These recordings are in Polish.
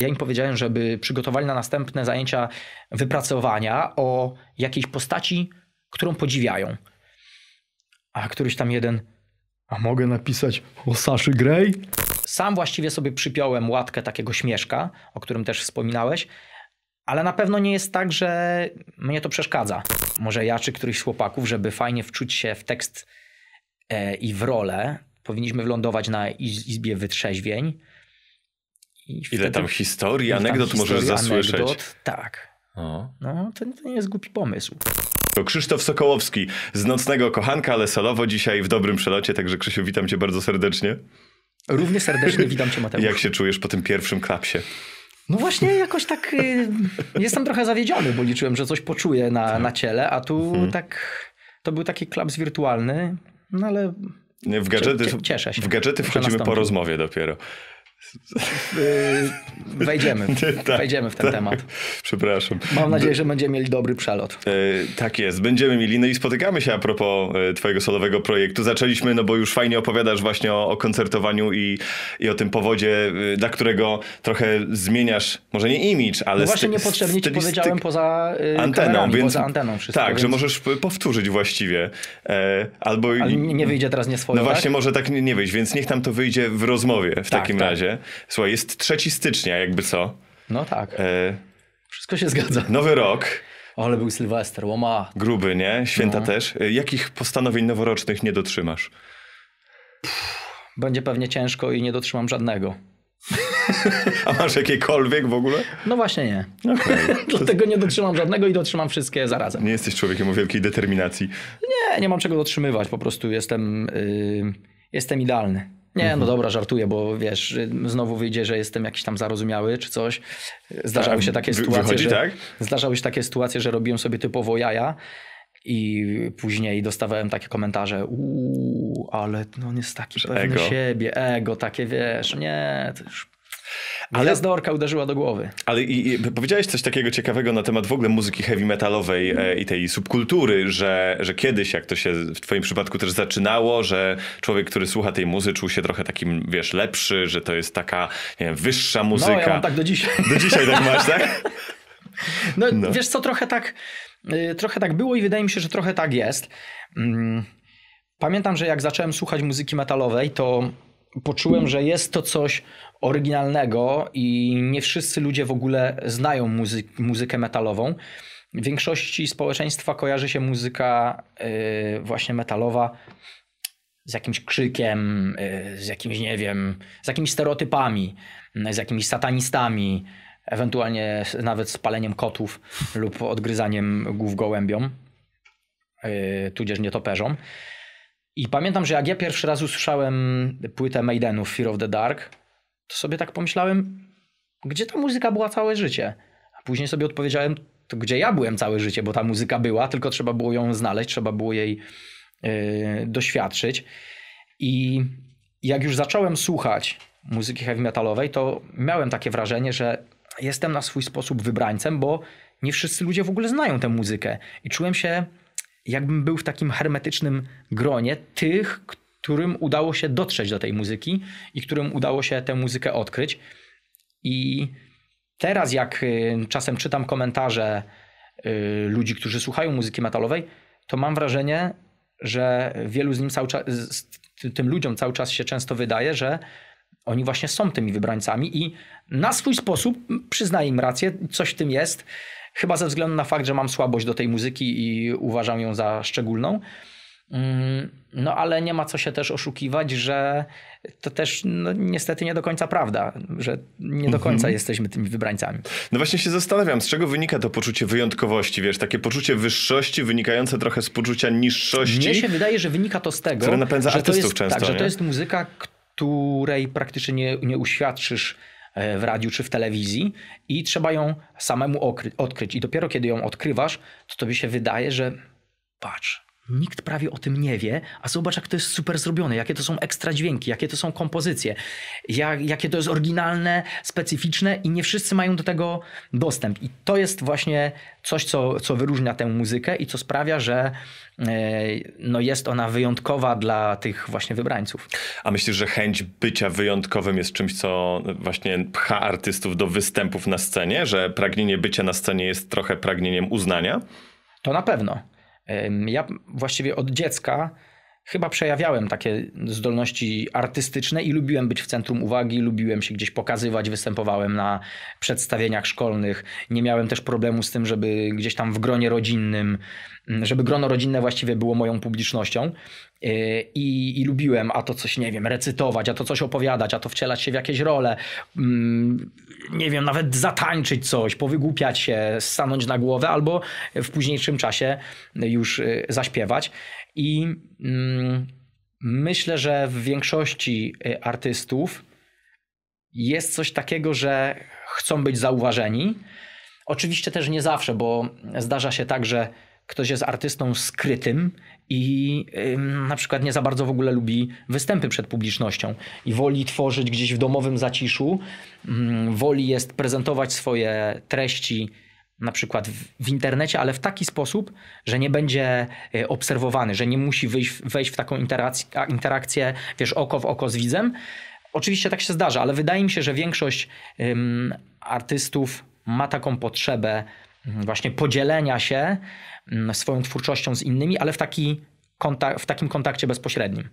Ja im powiedziałem, żeby przygotowali na następne zajęcia wypracowania o jakiejś postaci, którą podziwiają. A któryś tam jeden, a mogę napisać o Saszy Grey? Sam właściwie sobie przypiąłem łatkę takiego śmieszka, o którym też wspominałeś, ale na pewno nie jest tak, że mnie to przeszkadza. Może ja czy któryś z chłopaków, żeby fajnie wczuć się w tekst e, i w rolę, powinniśmy wlądować na izbie wytrzeźwień Ile tam historii, anegdot tam możesz zasłyszeć. Anegdot, tak. No, to, to nie jest głupi pomysł. To Krzysztof Sokołowski z Nocnego Kochanka, ale solowo dzisiaj w dobrym przelocie, także Krzysiu, witam cię bardzo serdecznie. Równie serdecznie witam cię, Mateusz. Jak się czujesz po tym pierwszym klapsie? No właśnie jakoś tak y, jestem trochę zawiedziony, bo liczyłem, że coś poczuję na, tak. na ciele, a tu mhm. tak to był taki klaps wirtualny, no ale w gadżety, cieszę się. W gadżety wchodzimy po rozmowie dopiero. Yy, wejdziemy, tak, wejdziemy w ten tak. temat. Przepraszam. Mam nadzieję, że będziemy mieli dobry przelot. Yy, tak jest, będziemy mieli. No i spotykamy się a propos yy, twojego solowego projektu. Zaczęliśmy, no bo już fajnie opowiadasz właśnie o, o koncertowaniu i, i o tym powodzie, dla którego trochę zmieniasz, może nie image, ale... No właśnie niepotrzebnie ci powiedziałem poza anteną, więc, poza anteną wszystko. Tak, więc... że możesz powtórzyć właściwie. E, albo... Ale nie wyjdzie teraz nie swoje, No tak? właśnie, może tak nie, nie wyjść, więc niech tam to wyjdzie w rozmowie w tak, takim tak. razie. Słuchaj, jest 3 stycznia, jakby co. No tak. E... Wszystko się zgadza. Nowy rok. Ale był Sylwester, łoma. Gruby, nie? Święta no. też. E, jakich postanowień noworocznych nie dotrzymasz? Pff, będzie pewnie ciężko i nie dotrzymam żadnego. A masz jakiekolwiek w ogóle? No właśnie nie. Okay. Dlatego nie dotrzymam żadnego i dotrzymam wszystkie zarazem. Nie jesteś człowiekiem o wielkiej determinacji. Nie, nie mam czego dotrzymywać. Po prostu jestem, yy, jestem idealny. Nie, no mhm. dobra, żartuję, bo wiesz, y, znowu wyjdzie, że jestem jakiś tam zarozumiały czy coś. Zdarzały się takie sytuacje, wychodzi, że, tak? zdarzały się takie sytuacje, że robiłem sobie typowo jaja i później dostawałem takie komentarze, uuu, ale no on jest taki że pewny ego. siebie, ego, takie wiesz, nie, to już ale z Orka, uderzyła do głowy. Ale i, i, powiedziałeś coś takiego ciekawego na temat w ogóle muzyki heavy metalowej e, i tej subkultury, że, że kiedyś, jak to się w twoim przypadku też zaczynało, że człowiek, który słucha tej muzy, czuł się trochę takim, wiesz, lepszy, że to jest taka wiem, wyższa muzyka. No, ja mam tak do dzisiaj. Do dzisiaj tak masz, tak? No, no. wiesz co, trochę tak, y, trochę tak było i wydaje mi się, że trochę tak jest. Mm, pamiętam, że jak zacząłem słuchać muzyki metalowej, to poczułem, że jest to coś oryginalnego i nie wszyscy ludzie w ogóle znają muzy muzykę metalową. W większości społeczeństwa kojarzy się muzyka yy, właśnie metalowa z jakimś krzykiem, yy, z jakimś, nie wiem, z jakimiś stereotypami, yy, z jakimiś satanistami, ewentualnie nawet z paleniem kotów lub odgryzaniem głów gołębiom, y, tudzież nietoperzom. I pamiętam, że jak ja pierwszy raz usłyszałem płytę Maidenów Fear of the Dark, to sobie tak pomyślałem, gdzie ta muzyka była całe życie? A później sobie odpowiedziałem, to gdzie ja byłem całe życie, bo ta muzyka była, tylko trzeba było ją znaleźć, trzeba było jej yy, doświadczyć. I jak już zacząłem słuchać muzyki heavy metalowej, to miałem takie wrażenie, że jestem na swój sposób wybrańcem, bo nie wszyscy ludzie w ogóle znają tę muzykę. I czułem się jakbym był w takim hermetycznym gronie tych, którym udało się dotrzeć do tej muzyki i którym udało się tę muzykę odkryć. I teraz, jak y, czasem czytam komentarze y, ludzi, którzy słuchają muzyki metalowej, to mam wrażenie, że wielu z nim cały czas, tym ludziom cały czas się często wydaje, że oni właśnie są tymi wybrańcami i na swój sposób przyznaję im rację, coś w tym jest. Chyba ze względu na fakt, że mam słabość do tej muzyki i uważam ją za szczególną. Mm, no ale nie ma co się też oszukiwać, że to też no, niestety nie do końca prawda, że nie do końca mm -hmm. jesteśmy tymi wybrańcami. No właśnie się zastanawiam, z czego wynika to poczucie wyjątkowości, wiesz, takie poczucie wyższości wynikające trochę z poczucia niższości. Mnie się wydaje, że wynika to z tego, napędza że artystów to jest, tak, często. Tak, że to jest muzyka, której praktycznie nie, nie uświadczysz E, w radiu czy w telewizji i trzeba ją samemu odkryć. I dopiero kiedy ją odkrywasz, to tobie się wydaje, że patrz, Nikt prawie o tym nie wie, a zobacz, jak to jest super zrobione, jakie to są ekstra dźwięki, jakie to są kompozycje, jak, jakie to jest oryginalne, specyficzne i nie wszyscy mają do tego dostęp. I to jest właśnie coś, co, co wyróżnia tę muzykę i co sprawia, że e, no jest ona wyjątkowa dla tych właśnie wybrańców. A myślisz, że chęć bycia wyjątkowym jest czymś, co właśnie pcha artystów do występów na scenie, że pragnienie bycia na scenie jest trochę pragnieniem uznania? To na pewno. Ja właściwie od dziecka chyba przejawiałem takie zdolności artystyczne i lubiłem być w centrum uwagi, lubiłem się gdzieś pokazywać, występowałem na przedstawieniach szkolnych. Nie miałem też problemu z tym, żeby gdzieś tam w gronie rodzinnym, żeby grono rodzinne właściwie było moją publicznością. Yy, I, I, lubiłem, a to coś, nie wiem, recytować, a to coś opowiadać, a to wcielać się w jakieś role, mm, nie wiem, nawet zatańczyć coś, powygłupiać się, stanąć na głowę, albo w późniejszym czasie już yy, zaśpiewać. I mm, myślę, że w większości y, artystów jest coś takiego, że chcą być zauważeni. Oczywiście też nie zawsze, bo zdarza się tak, że ktoś jest artystą skrytym i na przykład nie za bardzo w ogóle lubi występy przed publicznością i woli tworzyć gdzieś w domowym zaciszu, mm, woli jest prezentować swoje treści na przykład w, w, internecie, ale w taki sposób, że nie będzie e, obserwowany, że nie musi wejść wejść w taką interakcję, interakcję, wiesz, oko w oko z widzem. Oczywiście tak się zdarza, ale wydaje mi się, że większość ym, artystów ma taką potrzebę mm, właśnie podzielenia się mm, swoją twórczością z innymi, ale w, taki kontak- w takim kontakcie bezpośrednim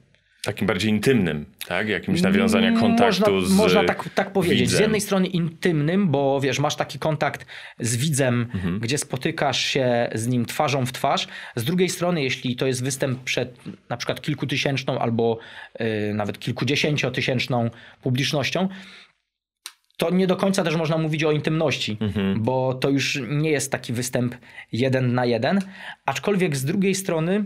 takim bardziej intymnym, tak? Jakimś nawiązania mm, kontaktu można, z Można tak, tak powiedzieć. Widzem. Z jednej strony intymnym, bo wiesz, masz taki kontakt z widzem, mhm. gdzie spotykasz się z nim twarzą w twarz. Z drugiej strony, jeśli to jest występ przed na przykład kilkutysięczną albo y, nawet kilkudziesięciotysięczną publicznością, to nie do końca też można mówić o intymności, mhm. bo to już nie jest taki występ jeden na jeden. Aczkolwiek z drugiej strony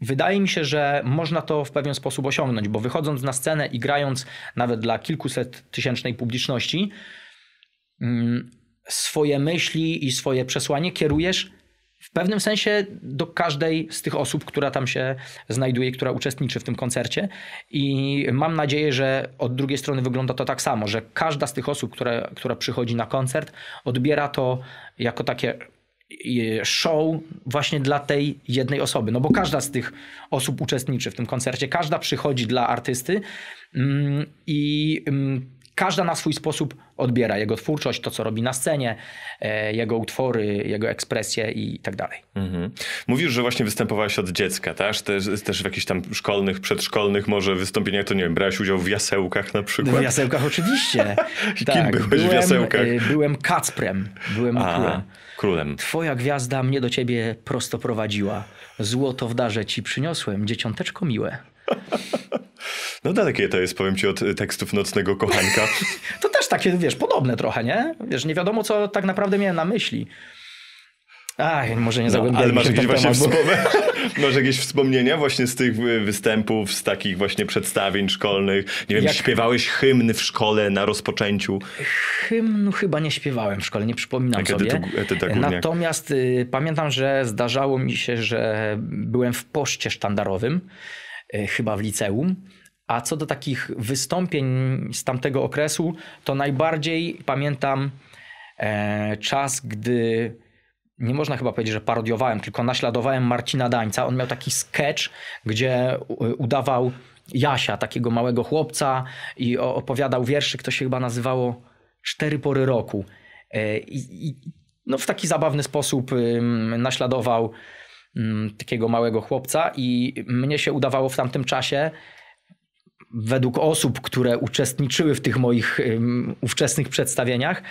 Wydaje mi się, że można to w pewien sposób osiągnąć, bo wychodząc na scenę i grając nawet dla kilkuset tysięcznej publiczności, mm, swoje myśli i swoje przesłanie kierujesz w pewnym sensie do każdej z tych osób, która tam się znajduje, która uczestniczy w tym koncercie. I mam nadzieję, że od drugiej strony wygląda to tak samo, że każda z tych osób, która która przychodzi na koncert, odbiera to jako takie E, show właśnie dla tej jednej osoby. No bo każda z tych osób uczestniczy w tym koncercie, każda przychodzi dla artysty mm, i mm, każda na swój sposób odbiera jego twórczość, to co robi na scenie, e, jego utwory, jego ekspresje i tak dalej. Mhm. Mówisz, że właśnie występowałeś od dziecka, tak? też, też w jakichś tam szkolnych, przedszkolnych może wystąpieniach, to nie wiem, brałeś udział w jasełkach na przykład? W jasełkach oczywiście. tak, Kim byłeś byłem, w e, jasełkach? Byłem kacprem, byłem królem. królem. Twoja gwiazda mnie do ciebie prosto prowadziła. Złoto w darze ci przyniosłem, dzieciąteczko miłe. No dalekie to jest, powiem ci, od tekstów Nocnego Kochanka. to też takie, wiesz, podobne trochę, nie? Wiesz, nie wiadomo, co tak naprawdę miałem na myśli. Aj, może nie zagłębiam no, Ale masz jakieś, właśnie wspomnienia, masz jakieś wspomnienia właśnie z tych występów, z takich właśnie przedstawień szkolnych? Nie wiem, Jak... śpiewałeś hymn w szkole na rozpoczęciu? Hymnu chyba nie śpiewałem w szkole, nie przypominam Jak sobie. Edyta, Natomiast y, pamiętam, że zdarzało mi się, że byłem w poście sztandarowym E, chyba w liceum. A co do takich wystąpień z tamtego okresu, to najbardziej pamiętam e, czas, gdy nie można chyba powiedzieć, że parodiowałem, tylko naśladowałem Marcina Dańca. On miał taki sketch, gdzie udawał Jasia, takiego małego chłopca i opowiadał wierszy, to się chyba nazywało Cztery pory roku. E, I, i no, w taki zabawny sposób naśladował Mm, takiego małego chłopca i mnie się udawało w tamtym czasie według osób, które uczestniczyły w tych moich ówczesnych przedstawieniach,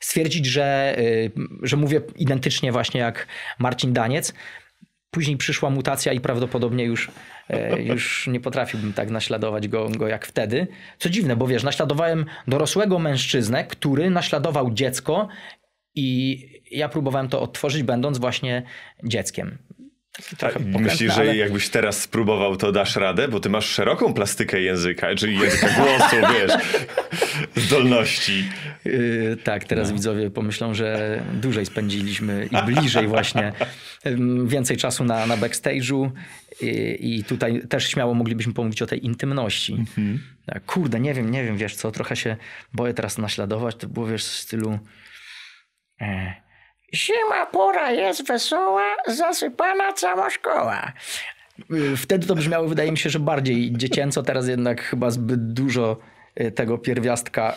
stwierdzić, że, y, że mówię identycznie właśnie jak Marcin Daniec. Później przyszła mutacja i prawdopodobnie już, e, już nie potrafiłbym tak naśladować go, go jak wtedy. Co dziwne, bo wiesz, naśladowałem dorosłego mężczyznę, który naśladował dziecko i ja próbowałem to odtworzyć, będąc właśnie dzieckiem myślisz, że jakbyś teraz spróbował, to dasz radę, bo ty masz szeroką plastykę języka, czyli języka głosu, wiesz, zdolności. Yy, tak, teraz no. widzowie pomyślą, że dłużej spędziliśmy i bliżej właśnie, więcej czasu na, na backstage'u i, y, i tutaj też śmiało moglibyśmy pomówić o tej intymności. Mhm. Kurde, nie wiem, nie wiem, wiesz co, trochę się boję teraz naśladować, to było wiesz w stylu... E, Zima pora jest wesoła, zasypana cała szkoła. Y, wtedy to brzmiało, wydaje mi się, że bardziej dziecięco, teraz jednak chyba zbyt dużo y, tego pierwiastka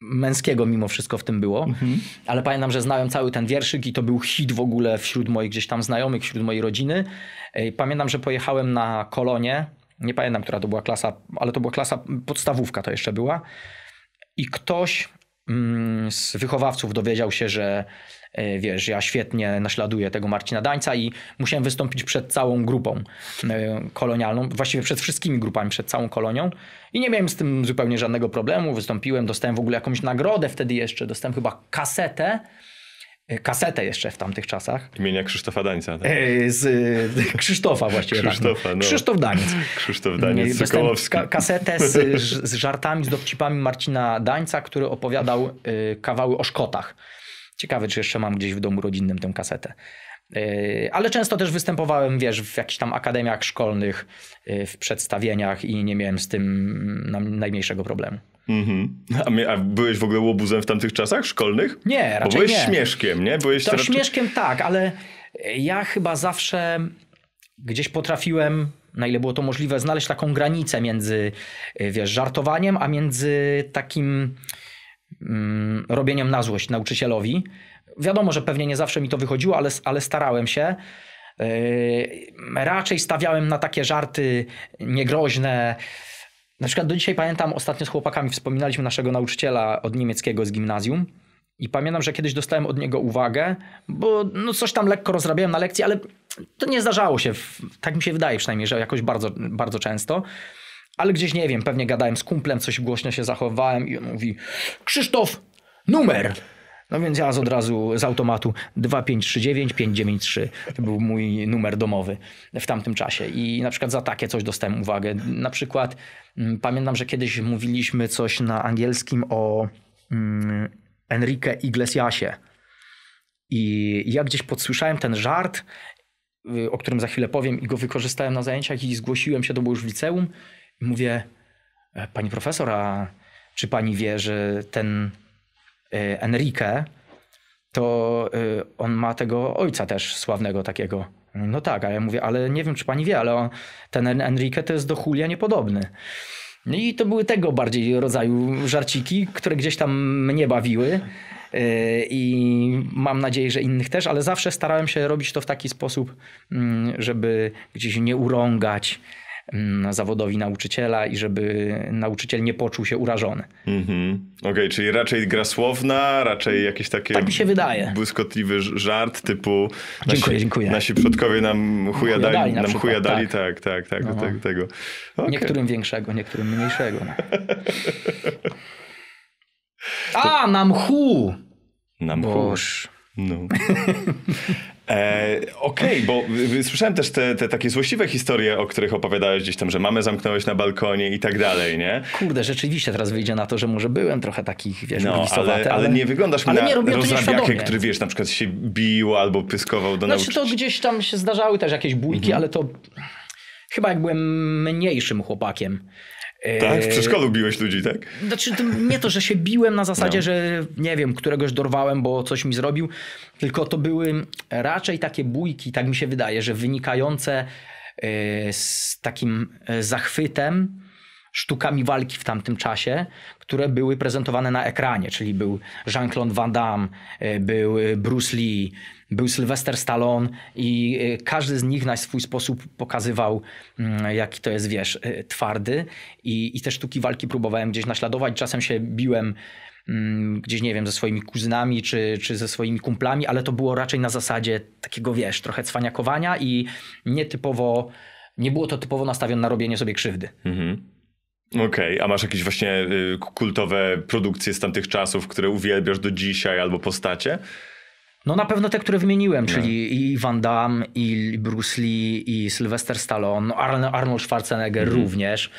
męskiego mimo wszystko w tym było. Mhm. Ale pamiętam, że znałem cały ten wierszyk i to był hit w ogóle wśród moich gdzieś tam znajomych, wśród mojej rodziny. Y, pamiętam, że pojechałem na kolonie, nie pamiętam, która to była klasa, ale to była klasa podstawówka to jeszcze była. I ktoś mm, z wychowawców dowiedział się, że E, wiesz, ja świetnie naśladuję tego Marcina Dańca i musiałem wystąpić przed całą grupą e, kolonialną, właściwie przed wszystkimi grupami, przed całą kolonią i nie miałem z tym zupełnie żadnego problemu. Wystąpiłem, dostałem w ogóle jakąś nagrodę wtedy jeszcze, dostałem chyba kasetę e, kasetę jeszcze w tamtych czasach. Imienia Krzysztofa Dańca. Tak? Z Krzysztofa właściwie. Krzysztofa, tak. no. no. Krzysztof Dańc. Krzysztof Dańc. Ka kasetę z, z żartami, z dowcipami Marcina Dańca, który opowiadał kawały o Szkotach. Ciekawe, czy jeszcze mam gdzieś w domu rodzinnym tę kasetę. E, ale często też występowałem, wiesz, w jakichś tam akademiach szkolnych, e, w przedstawieniach i nie miałem z tym najmniejszego problemu. Mhm. A, a, byłeś w ogóle łobuzem w tamtych czasach szkolnych? Nie, raczej Bo byłeś nie. śmieszkiem, nie? Byłeś to raczej... śmieszkiem tak, ale e, ja chyba zawsze gdzieś potrafiłem, na ile było to możliwe, znaleźć taką granicę między, wiesz, żartowaniem, a między takim Mm, robieniem na złość nauczycielowi. Wiadomo, że pewnie nie zawsze mi to wychodziło, ale, ale starałem się. Yy, raczej stawiałem na takie żarty niegroźne. Na przykład do dzisiaj pamiętam, ostatnio z chłopakami wspominaliśmy naszego nauczyciela od niemieckiego z gimnazjum. I pamiętam, że kiedyś dostałem od niego uwagę, bo no coś tam lekko rozrabiałem na lekcji, ale to nie zdarzało się. Tak mi się wydaje przynajmniej, że jakoś bardzo, bardzo często. Ale gdzieś nie wiem, pewnie gadałem z kumplem, coś głośno się zachowałem i on mówi: Krzysztof, numer! No więc ja od razu z automatu 2539 593 to był mój numer domowy w tamtym czasie i na przykład za takie coś dostałem uwagę. Na przykład mm, pamiętam, że kiedyś mówiliśmy coś na angielskim o mm, Enrique Iglesiasie i ja gdzieś podsłyszałem ten żart, y, o którym za chwilę powiem i go wykorzystałem na zajęciach i zgłosiłem się, to było już w liceum Mówię, e, pani profesor, a czy pani wie, że ten e, Enrique, to e, on ma tego ojca też sławnego takiego. No tak, a ja mówię, ale nie wiem, czy pani wie, ale on, ten Enrique to jest do Julia niepodobny. No I to były tego bardziej rodzaju żarciki, które gdzieś tam mnie bawiły. I mam nadzieję, że innych też, ale zawsze starałem się robić to w taki sposób, mm, żeby gdzieś nie urągać, Mm, zawodowi nauczyciela i żeby nauczyciel nie poczuł się urażony. Mhm. Okej, okay, czyli raczej gra słowna, raczej jakieś takie. Tak mi się wydaje. Błyskotliwy żart typu. Dziękuję, nasi, dziękuję. Nasi przodkowie nam chuja dali, nam chuja dali, tak, tak, tak, tak no. tego. Okay. Niektórym większego, niektórym mniejszego. No. A, nam chu! Nam Boż. No. E, Okej, okay, bo słyszałem też te, te, takie złośliwe historie, o których opowiadałeś gdzieś tam, że mamy zamknąłeś na balkonie i tak dalej, nie? Kurde, rzeczywiście teraz wyjdzie na to, że może byłem trochę takich, wiesz, no, ale, ale, ale nie wyglądasz ale na nie rozrabiakę, który, wiesz, na przykład się bił albo pyskował do znaczy, Znaczy to gdzieś tam się zdarzały też jakieś bójki, mhm. ale to chyba jak byłem mniejszym chłopakiem. Tak, w yy, przedszkolu biłeś ludzi, tak? Znaczy, nie to, że się biłem na zasadzie, no. że nie wiem, któregoś dorwałem, bo coś mi zrobił, tylko to były raczej takie bójki, tak mi się wydaje, że wynikające yy, z takim yy, zachwytem, sztukami walki w tamtym czasie, które były prezentowane na ekranie, czyli był Jean-Claude Van Damme, był Bruce Lee, był Sylwester Stallone i y, każdy z nich na swój sposób pokazywał, mm, jaki to jest, wiesz, y, twardy. I, i te sztuki walki próbowałem gdzieś naśladować. Czasem się biłem mm, gdzieś, nie wiem, ze swoimi kuzynami czy, czy ze swoimi kumplami, ale to było raczej na zasadzie takiego, wiesz, trochę cwaniakowania i nietypowo, nie było to typowo nastawione na robienie sobie krzywdy. Mhm. Okej, okay. a masz jakieś właśnie y, kultowe produkcje z tamtych czasów, które uwielbiasz do dzisiaj albo postacie? No na pewno te, które wymieniłem, czyli no. i Van Damme, i Bruce Lee, i Sylvester Stallone, no, Arnold Schwarzenegger mhm. również.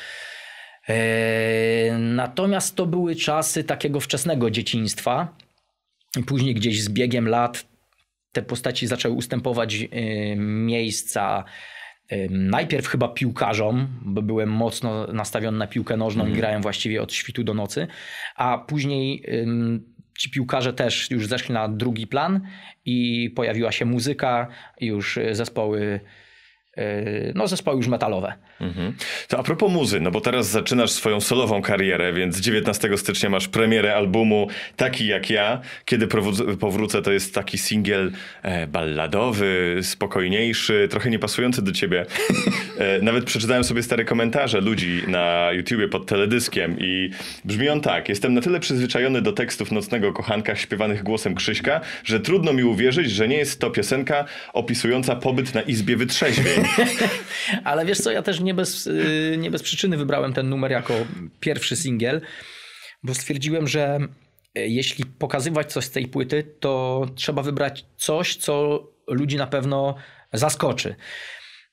E, natomiast to były czasy takiego wczesnego dzieciństwa. Później gdzieś z biegiem lat te postaci zaczęły ustępować e, miejsca. E, najpierw chyba piłkarzom, bo byłem mocno nastawiony na piłkę nożną i mhm. grałem właściwie od świtu do nocy, a później ci piłkarze też już zeszli na drugi plan i pojawiła się muzyka, już zespoły Yy, no, zespoły już metalowe. Mhm. To a propos muzy, no bo teraz zaczynasz swoją solową karierę, więc 19 stycznia masz premierę albumu Taki jak ja. Kiedy powrócę, to jest taki singiel e, balladowy, spokojniejszy, trochę niepasujący do ciebie. E, nawet przeczytałem sobie stare komentarze ludzi na YouTubie pod teledyskiem i brzmi on tak. Jestem na tyle przyzwyczajony do tekstów Nocnego Kochanka śpiewanych głosem Krzyśka, że trudno mi uwierzyć, że nie jest to piosenka opisująca pobyt na izbie wytrzeźwień. Ale wiesz co, ja też nie bez, y, nie bez przyczyny wybrałem ten numer jako pierwszy singiel, bo stwierdziłem, że y, jeśli pokazywać coś z tej płyty, to trzeba wybrać coś, co ludzi na pewno zaskoczy.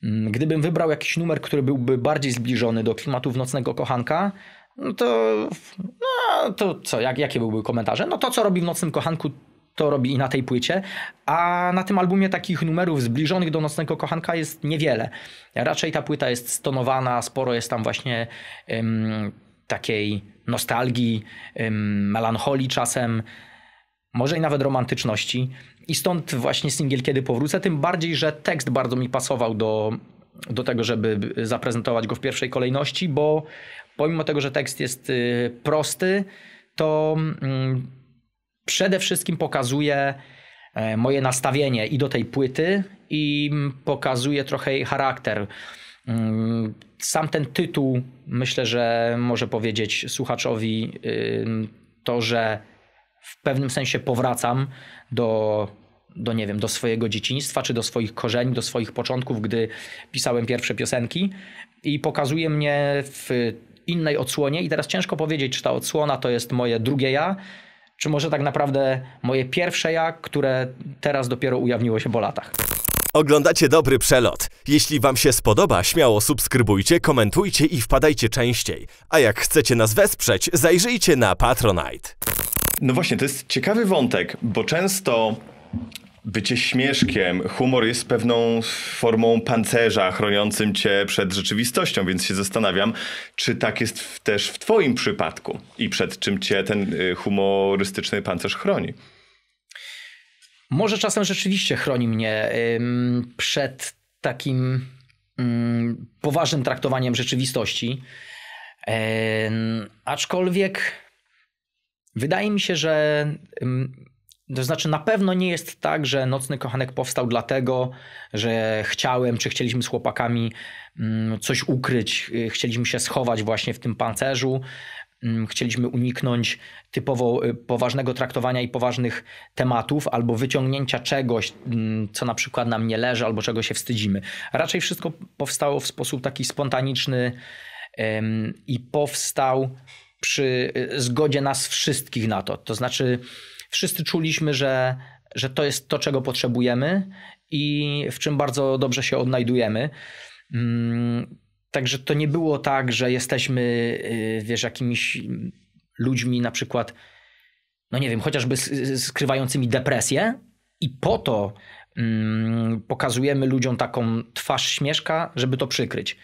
Mm, gdybym wybrał jakiś numer, który byłby bardziej zbliżony do klimatu Nocnego Kochanka, no to, no to co, jak, jakie byłyby komentarze? No to, co robi w Nocnym Kochanku, to robi i na tej płycie, a na tym albumie takich numerów zbliżonych do Nocnego Kochanka jest niewiele. Raczej ta płyta jest stonowana, sporo jest tam właśnie ym, takiej nostalgii, ym, melancholii czasem, może i nawet romantyczności. I stąd właśnie singiel Kiedy Powrócę, tym bardziej, że tekst bardzo mi pasował do, do tego, żeby zaprezentować go w pierwszej kolejności, bo pomimo tego, że tekst jest y, prosty, to... Ym, mm, przede wszystkim pokazuje e, moje nastawienie i do tej płyty, i pokazuje trochę jej charakter. Mm, sam ten tytuł myślę, że może powiedzieć słuchaczowi y, to, że w pewnym sensie powracam do, do, nie wiem, do swojego dzieciństwa, czy do swoich korzeni, do swoich początków, gdy pisałem pierwsze piosenki i pokazuje mnie w innej odsłonie. I teraz ciężko powiedzieć, czy ta odsłona to jest moje drugie ja, czy może tak naprawdę moje pierwsze ja, które teraz dopiero ujawniło się po latach? Oglądacie dobry przelot. Jeśli Wam się spodoba, śmiało subskrybujcie, komentujcie i wpadajcie częściej. A jak chcecie nas wesprzeć, zajrzyjcie na Patronite. No właśnie, to jest ciekawy wątek, bo często bycie śmieszkiem. Humor jest pewną formą pancerza chroniącym cię przed rzeczywistością, więc się zastanawiam, czy tak jest w, też w twoim przypadku i przed czym cię ten y, humorystyczny pancerz chroni. Może czasem rzeczywiście chroni mnie przed takim poważnym traktowaniem rzeczywistości. Yy, aczkolwiek wydaje mi się, że to znaczy, na pewno nie jest tak, że Nocny Kochanek powstał dlatego, że chciałem, czy chcieliśmy z chłopakami mm, coś ukryć, y, chcieliśmy się schować właśnie w tym pancerzu, mm, chcieliśmy uniknąć typowo y, poważnego traktowania i poważnych tematów, albo wyciągnięcia czegoś, mm, co na przykład nam nie leży, albo czego się wstydzimy. Raczej wszystko powstało w sposób taki spontaniczny i powstał przy y, zgodzie nas wszystkich na to. To znaczy, wszyscy czuliśmy, że, że to jest to, czego potrzebujemy i w czym bardzo dobrze się odnajdujemy. Mm, także to nie było tak, że jesteśmy, y, wiesz, jakimiś ludźmi na przykład, no nie wiem, chociażby y, skrywającymi depresję i po to mm, pokazujemy ludziom taką twarz śmieszka, żeby to przykryć.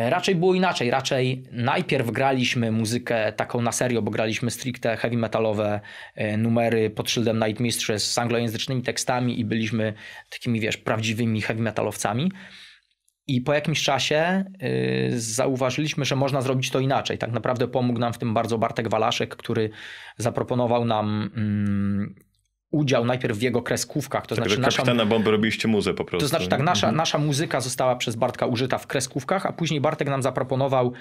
E, raczej było inaczej, raczej najpierw graliśmy muzykę taką na serio, bo graliśmy stricte heavy metalowe e, numery pod szyldem Night Mistress z anglojęzycznymi tekstami i byliśmy takimi, wiesz, prawdziwymi heavy metalowcami. I po jakimś czasie yy, zauważyliśmy, że można zrobić to inaczej. Tak naprawdę pomógł nam w tym bardzo Bartek Walaszek, który zaproponował nam mm, udział najpierw w jego kreskówkach. To tak znaczy nasza, na bomby robiliście muzę po prostu. To znaczy tak, nasza, mhm. nasza muzyka została przez Bartka użyta w kreskówkach, a później Bartek nam zaproponował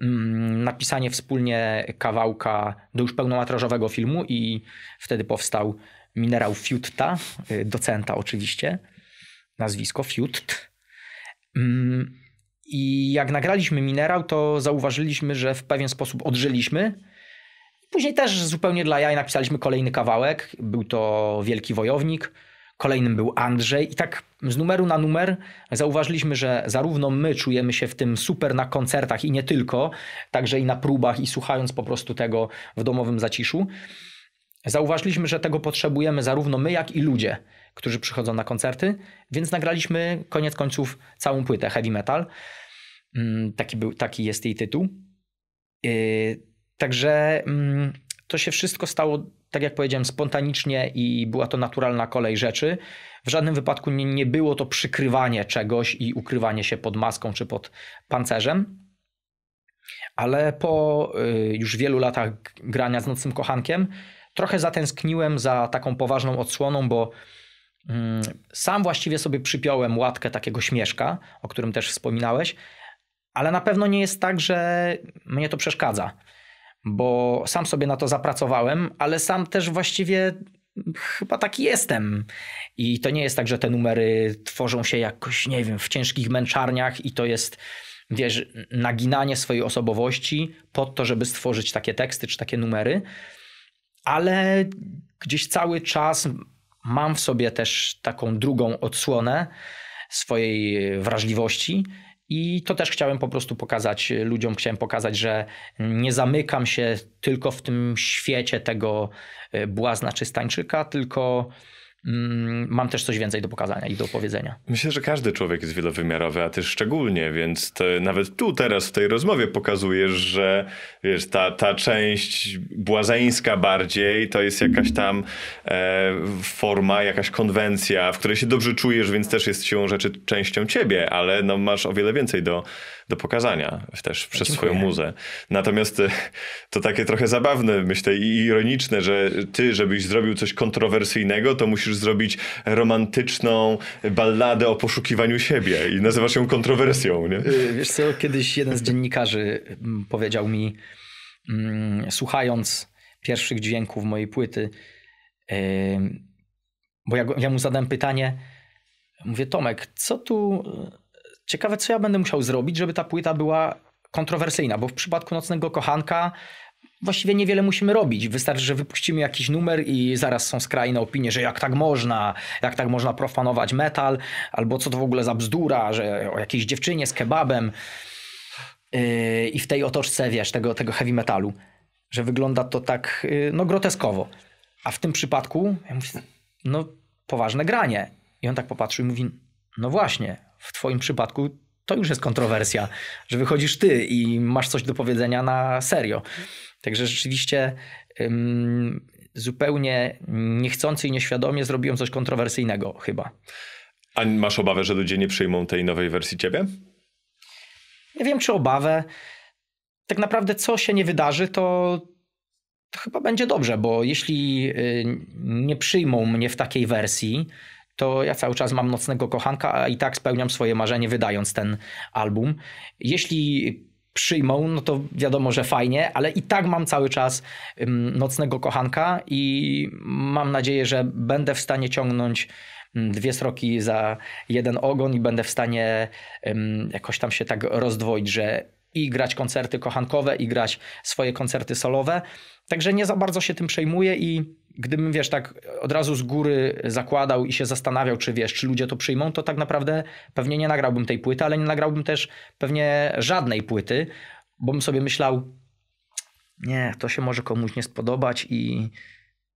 mm, napisanie wspólnie kawałka do już pełnomatrażowego filmu i wtedy powstał Minerał Fiutta, y, docenta oczywiście, nazwisko Fiutt. Mm, I jak nagraliśmy Minerał, to zauważyliśmy, że w pewien sposób odżyliśmy, Później też zupełnie dla jaj napisaliśmy kolejny kawałek. Był to Wielki Wojownik, kolejnym był Andrzej. I tak z numeru na numer zauważyliśmy, że zarówno my czujemy się w tym super na koncertach i nie tylko, także i na próbach i słuchając po prostu tego w domowym zaciszu. Zauważyliśmy, że tego potrzebujemy zarówno my, jak i ludzie, którzy przychodzą na koncerty, więc nagraliśmy koniec końców całą płytę heavy metal. Mm, taki, był, taki jest jej tytuł. Yy, Także mm, to się wszystko stało, tak jak powiedziałem, spontanicznie i była to naturalna kolej rzeczy. W żadnym wypadku nie, nie było to przykrywanie czegoś i ukrywanie się pod maską czy pod pancerzem. Ale po y, już wielu latach grania z Nocnym Kochankiem, trochę zatęskniłem za taką poważną odsłoną, bo mm, sam właściwie sobie przypiąłem łatkę takiego śmieszka, o którym też wspominałeś, ale na pewno nie jest tak, że mnie to przeszkadza bo sam sobie na to zapracowałem, ale sam też właściwie chyba taki jestem. I to nie jest tak, że te numery tworzą się jakoś, nie wiem, w ciężkich męczarniach i to jest, wiesz, naginanie swojej osobowości pod to, żeby stworzyć takie teksty czy takie numery. Ale gdzieś cały czas mam w sobie też taką drugą odsłonę swojej wrażliwości i to też chciałem po prostu pokazać e, ludziom, chciałem pokazać, że nie zamykam się tylko w tym świecie tego e, błazna czy stańczyka, tylko Mm, mam też coś więcej do pokazania i do opowiedzenia. Myślę, że każdy człowiek jest wielowymiarowy, a ty szczególnie, więc nawet tu teraz w tej rozmowie pokazujesz, że wiesz, ta, ta część błazeńska bardziej to jest jakaś tam e, forma, jakaś konwencja, w której się dobrze czujesz, więc też jest siłą rzeczy częścią ciebie, ale no, masz o wiele więcej do, do pokazania też przez Dziękuję. swoją muzę. Natomiast e, to takie trochę zabawne, myślę, i ironiczne, że ty, żebyś zrobił coś kontrowersyjnego, to musisz musisz zrobić romantyczną balladę o poszukiwaniu siebie i nazywasz ją kontrowersją, nie? Y, wiesz co, kiedyś jeden z dziennikarzy mm, powiedział mi, mm, słuchając pierwszych dźwięków mojej płyty, y, bo ja, ja mu zadałem pytanie, mówię Tomek, co tu... Y, ciekawe, co ja będę musiał zrobić, żeby ta płyta była kontrowersyjna, bo w przypadku Nocnego Kochanka właściwie niewiele musimy robić. Wystarczy, że wypuścimy jakiś numer i zaraz są skrajne opinie, że jak tak można, jak tak można profanować metal, albo co to w ogóle za bzdura, że o jakiejś dziewczynie z kebabem yy, i w tej otoczce, wiesz, tego, tego heavy metalu, że wygląda to tak, yy, no, groteskowo. A w tym przypadku, ja mówię, no, poważne granie. I on tak popatrzył i mówi, no właśnie, w twoim przypadku to już jest kontrowersja, że wychodzisz ty i masz coś do powiedzenia na serio. Także rzeczywiście ym, zupełnie niechcący i nieświadomie zrobiłem coś kontrowersyjnego chyba. A masz obawę, że ludzie nie przyjmą tej nowej wersji ciebie? Nie wiem, czy obawę. Tak naprawdę, co się nie wydarzy, to, to chyba będzie dobrze, bo jeśli y, nie przyjmą mnie w takiej wersji, to ja cały czas mam nocnego kochanka, a i tak spełniam swoje marzenie, wydając ten album. Jeśli przyjmą, no to wiadomo, że fajnie, ale i tak mam cały czas nocnego kochanka i mam nadzieję, że będę w stanie ciągnąć dwie sroki za jeden ogon i będę w stanie jakoś tam się tak rozdwoić, że i grać koncerty kochankowe, i grać swoje koncerty solowe. Także nie za bardzo się tym przejmuję i gdybym, wiesz, tak od razu z góry zakładał i się zastanawiał, czy wiesz, czy ludzie to przyjmą, to tak naprawdę pewnie nie nagrałbym tej płyty, ale nie nagrałbym też pewnie żadnej płyty, bo bym sobie myślał, nie, to się może komuś nie spodobać i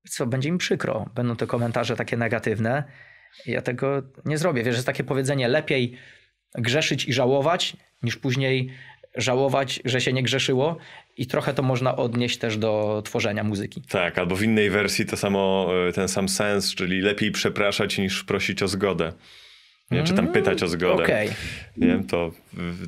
co, będzie mi przykro, będą te komentarze takie negatywne. Ja tego nie zrobię. Wiesz, jest takie powiedzenie, lepiej grzeszyć i żałować, niż później żałować, że się nie grzeszyło. I trochę to można odnieść też do tworzenia muzyki. Tak, albo w innej wersji to samo, e, ten sam sens, czyli lepiej przepraszać niż prosić o zgodę nie? czy tam pytać o zgodę. Okay. Nie, to,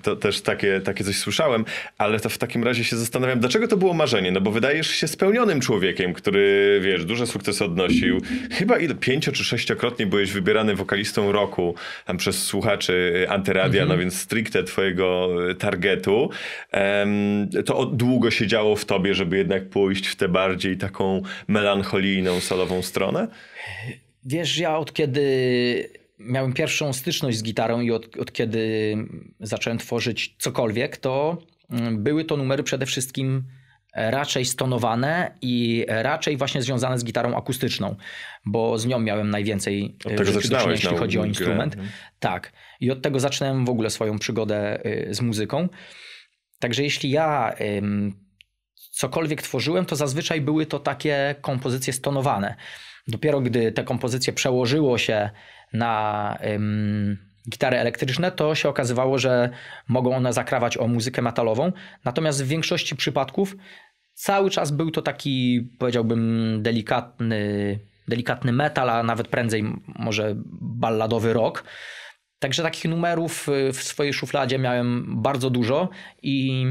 to też takie, takie coś słyszałem, ale to w takim razie się zastanawiam, dlaczego to było marzenie? No bo wydajesz się spełnionym człowiekiem, który, wiesz, duże sukcesy odnosił. Chyba ile, pięcio czy sześciokrotnie byłeś wybierany wokalistą roku tam przez słuchaczy Antyradia, mm -hmm. no więc stricte twojego targetu. Um, to długo się działo w tobie, żeby jednak pójść w tę bardziej taką melancholijną, solową stronę? Wiesz, ja od kiedy miałem pierwszą styczność z gitarą i od, od kiedy zacząłem tworzyć cokolwiek, to mm, były to numery przede wszystkim e, raczej stonowane i raczej właśnie związane z gitarą akustyczną, bo z nią miałem najwięcej e, od jeśli chodzi o instrument. Grę. Mhm. Tak. I od tego zaczynałem w ogóle swoją przygodę e, z muzyką. Także jeśli ja cokolwiek tworzyłem, to zazwyczaj były to takie kompozycje stonowane. Dopiero gdy te kompozycje przełożyło się na ym, gitary elektryczne, to się okazywało, że mogą one zakrawać o muzykę metalową. Natomiast w większości przypadków cały czas był to taki, powiedziałbym, delikatny, delikatny metal, a nawet prędzej może balladowy rock. Także takich numerów y, w swojej szufladzie miałem bardzo dużo i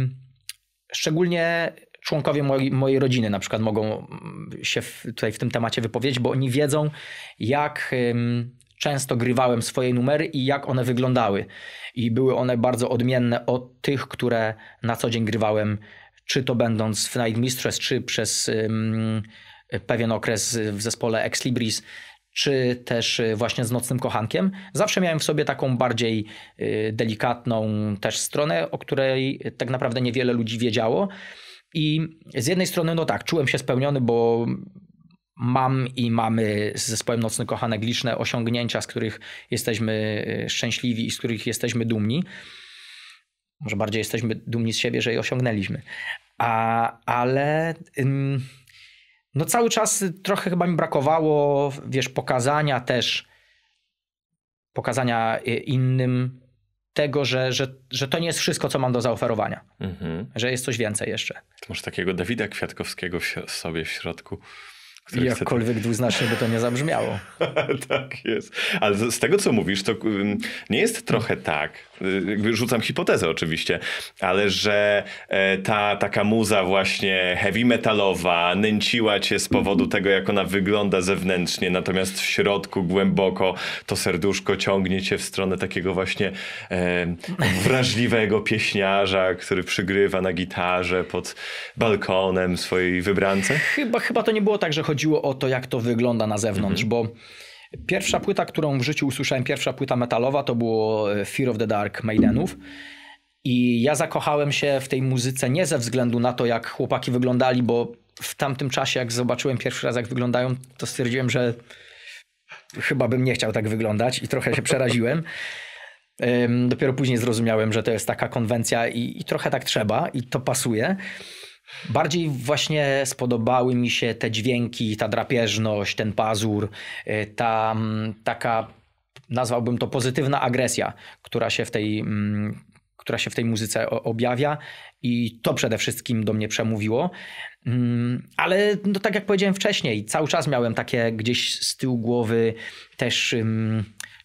szczególnie członkowie mojej, rodziny na przykład mogą mm, się tutaj w tym temacie wypowiedzieć, bo oni wiedzą, jak często grywałem swoje numery i jak one wyglądały. I były one bardzo odmienne od tych, które na co dzień grywałem, czy to będąc w Night Mistress, czy przez um, pewien okres w zespole Ex Libris, czy też y, właśnie z Nocnym Kochankiem. Zawsze miałem w sobie taką bardziej y, delikatną też stronę, o której tak naprawdę niewiele ludzi wiedziało. I z jednej strony, no tak, czułem się spełniony, bo mam i mamy z zespołem Nocny Kochanek liczne osiągnięcia, z których jesteśmy e, szczęśliwi i z których jesteśmy dumni. Może bardziej jesteśmy dumni z siebie, że je osiągnęliśmy. A, ale no cały czas trochę chyba mi brakowało, wiesz, pokazania też, pokazania e, innym tego, że, że, że to nie jest wszystko, co mam do zaoferowania. Mhm. Że jest coś więcej jeszcze. To może takiego Dawida Kwiatkowskiego w sobie w środku. Który tak. Jakkolwiek dwuznacznie by to nie zabrzmiało. tak jest. Ale z tego, co mówisz, to nie jest trochę tak, jakby rzucam hipotezę oczywiście, ale że e, ta taka muza właśnie heavy metalowa nęciła cię z powodu mhm. tego, jak ona wygląda zewnętrznie, natomiast w środku głęboko to serduszko ciągnie cię w stronę takiego właśnie e, wrażliwego pieśniarza, który przygrywa na gitarze pod balkonem swojej wybrance? Chyba, chyba to nie było tak, że chodziło o to, jak to wygląda na zewnątrz, mhm. bo Pierwsza płyta, którą w życiu usłyszałem, pierwsza płyta metalowa, to było e, Fear of the Dark Maidenów. I ja zakochałem się w tej muzyce nie ze względu na to, jak chłopaki wyglądali, bo w tamtym czasie, jak zobaczyłem pierwszy raz, jak wyglądają, to stwierdziłem, że chyba bym nie chciał tak wyglądać i trochę się przeraziłem. Dopiero później zrozumiałem, że to jest taka konwencja i, i trochę tak trzeba i to pasuje. Bardziej właśnie spodobały mi się te dźwięki, ta drapieżność, ten pazur, y, ta mm, taka, nazwałbym to pozytywna agresja, która się w tej, mm, która się w tej muzyce objawia i to przede wszystkim do mnie przemówiło. Mm, ale no, tak jak powiedziałem wcześniej, cały czas miałem takie gdzieś z tyłu głowy też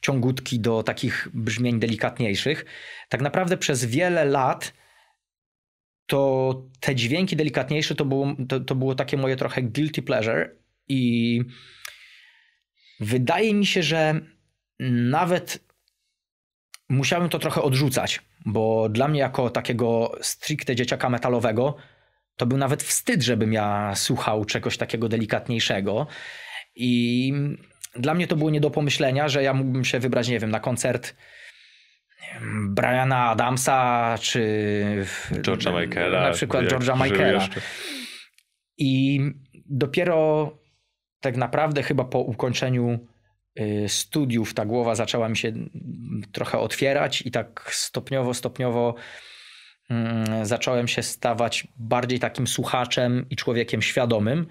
ciągutki do takich brzmień delikatniejszych. Tak naprawdę przez wiele lat to te dźwięki delikatniejsze to było, to, to było takie moje trochę guilty pleasure i wydaje mi się, że nawet musiałem to trochę odrzucać, bo dla mnie jako takiego stricte dzieciaka metalowego to był nawet wstyd, żebym ja słuchał czegoś takiego delikatniejszego i dla mnie to było nie do pomyślenia, że ja mógłbym się wybrać, nie wiem, na koncert Briana Adamsa czy George'a Michaela. Na przykład George'a Michaela. I dopiero tak naprawdę chyba po ukończeniu y, studiów ta głowa zaczęła mi się trochę otwierać i tak stopniowo, stopniowo mm, zacząłem się stawać bardziej takim słuchaczem i człowiekiem świadomym.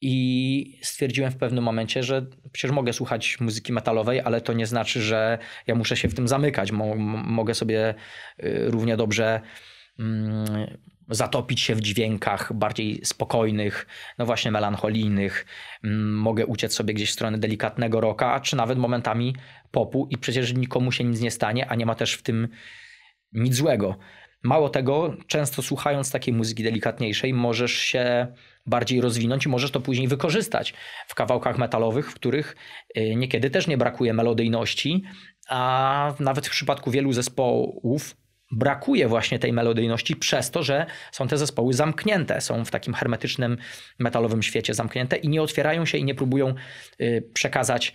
I stwierdziłem w pewnym momencie, że przecież mogę słuchać muzyki metalowej, ale to nie znaczy, że ja muszę się w tym zamykać. mogę sobie y, równie dobrze mm, zatopić się w dźwiękach bardziej spokojnych, no właśnie melancholijnych. Mm, mogę uciec sobie gdzieś w stronę delikatnego roka, czy nawet momentami popu i przecież nikomu się nic nie stanie, a nie ma też w tym nic złego. Mało tego, często słuchając takiej muzyki delikatniejszej, możesz się bardziej rozwinąć i możesz to później wykorzystać w kawałkach metalowych, w których y, niekiedy też nie brakuje melodyjności, a nawet w przypadku wielu zespołów brakuje właśnie tej melodyjności przez to, że są te zespoły zamknięte, są w takim hermetycznym metalowym świecie zamknięte i nie otwierają się i nie próbują y, przekazać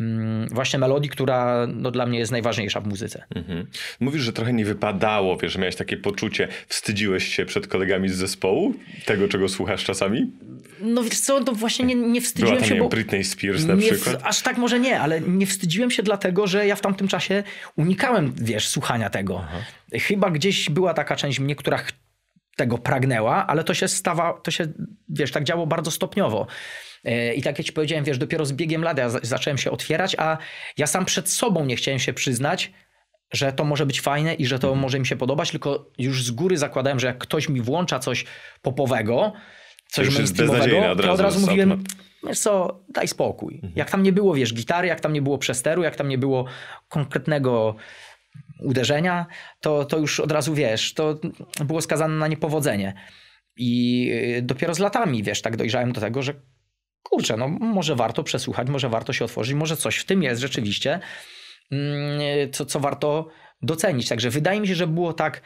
Mm, właśnie melodii, która no, dla mnie jest najważniejsza w muzyce. Mhm. Mówisz, że trochę nie wypadało, wiesz, że miałeś takie poczucie, wstydziłeś się przed kolegami z zespołu, tego czego słuchasz czasami? No wiesz co, to właśnie nie, nie wstydziłem Była tam, się, bo... Britney Spears na przykład? W... Aż tak może nie, ale nie wstydziłem się dlatego, że ja w tamtym czasie unikałem, wiesz, słuchania tego. Aha. Chyba gdzieś była taka część mnie, która tego pragnęła, ale to się stawa, to się, wiesz, tak działo bardzo stopniowo. E, I tak jak ci powiedziałem, wiesz, dopiero z biegiem lat ja zacząłem się otwierać, a ja sam przed sobą nie chciałem się przyznać, że to może być fajne i że to mhm. może mi się podobać, tylko już z góry zakładałem, że jak ktoś mi włącza coś popowego, coś mainstreamowego, od to od razu mówiłem, wiesz co, daj spokój. Mhm. Jak tam nie było, wiesz, gitary, jak tam nie było przesteru, jak tam nie było konkretnego uderzenia, to, to już od razu wiesz, to było skazane na niepowodzenie. I y, dopiero z latami, wiesz, tak dojrzałem do tego, że kurczę, no może warto przesłuchać, może warto się otworzyć, może coś w tym jest rzeczywiście, mm, co, co warto docenić. Także wydaje mi się, że było tak,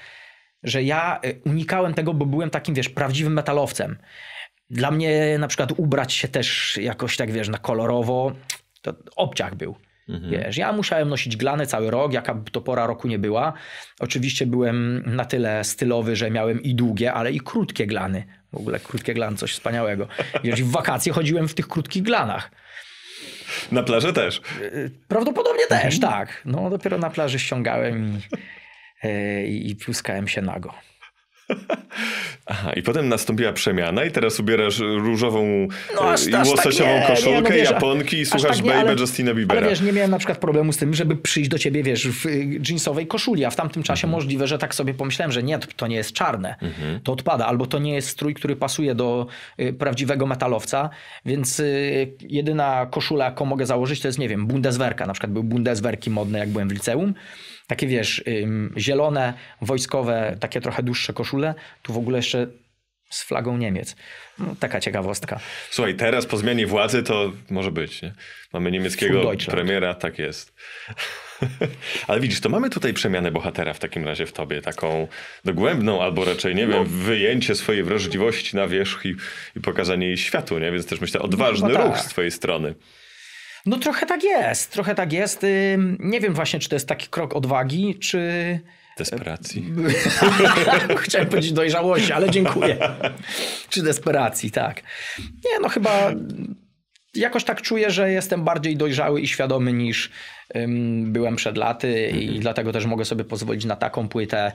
że ja y, unikałem tego, bo byłem takim, wiesz, prawdziwym metalowcem. Dla mnie na przykład ubrać się też jakoś tak, wiesz, na kolorowo, to obciach był. Mhm. Wiesz, ja musiałem nosić glany cały rok, jaka to pora roku nie była. Oczywiście byłem na tyle stylowy, że miałem i długie, ale i krótkie glany. W ogóle krótkie glany, coś wspaniałego. Wiesz, w wakacje chodziłem w tych krótkich glanach. Na plaży też? Y, prawdopodobnie też, mhm. tak. No dopiero na plaży ściągałem i, y, i pluskałem się nago. Aha, i potem nastąpiła przemiana i teraz ubierasz różową no, e, aż, i tak łososiową tak koszulkę, nie, no wiesz, japonki i słuchasz tak Baby ale, Justina Biebera. Ale wiesz, nie miałem na przykład problemu z tym, żeby przyjść do ciebie, wiesz, w y, jeansowej koszuli, a w tamtym czasie mhm. możliwe, że tak sobie pomyślałem, że nie, to nie jest czarne, mhm. to odpada, albo to nie jest strój, który pasuje do y, prawdziwego metalowca, więc y, jedyna koszula, jaką mogę założyć, to jest, nie wiem, Bundeswerka, na przykład były Bundeswerki modne, jak byłem w liceum, takie wiesz, zielone, wojskowe, takie trochę dłuższe koszule. Tu w ogóle jeszcze z flagą Niemiec. No, taka ciekawostka. Słuchaj, teraz po zmianie władzy to może być, nie? Mamy niemieckiego premiera, tak jest. Ale widzisz, to mamy tutaj przemianę bohatera w takim razie w tobie, taką dogłębną, albo raczej, nie wiem, no. wyjęcie swojej wrażliwości na wierzch i, i pokazanie jej światu, nie? Więc też myślę, odważny no, tak. ruch z twojej strony. No trochę tak jest, trochę tak jest. Nie wiem właśnie, czy to jest taki krok odwagi, czy... Desperacji. Chciałem powiedzieć dojrzałości, ale dziękuję. czy desperacji, tak. Nie, no chyba jakoś tak czuję, że jestem bardziej dojrzały i świadomy niż byłem przed laty i mhm. dlatego też mogę sobie pozwolić na taką płytę.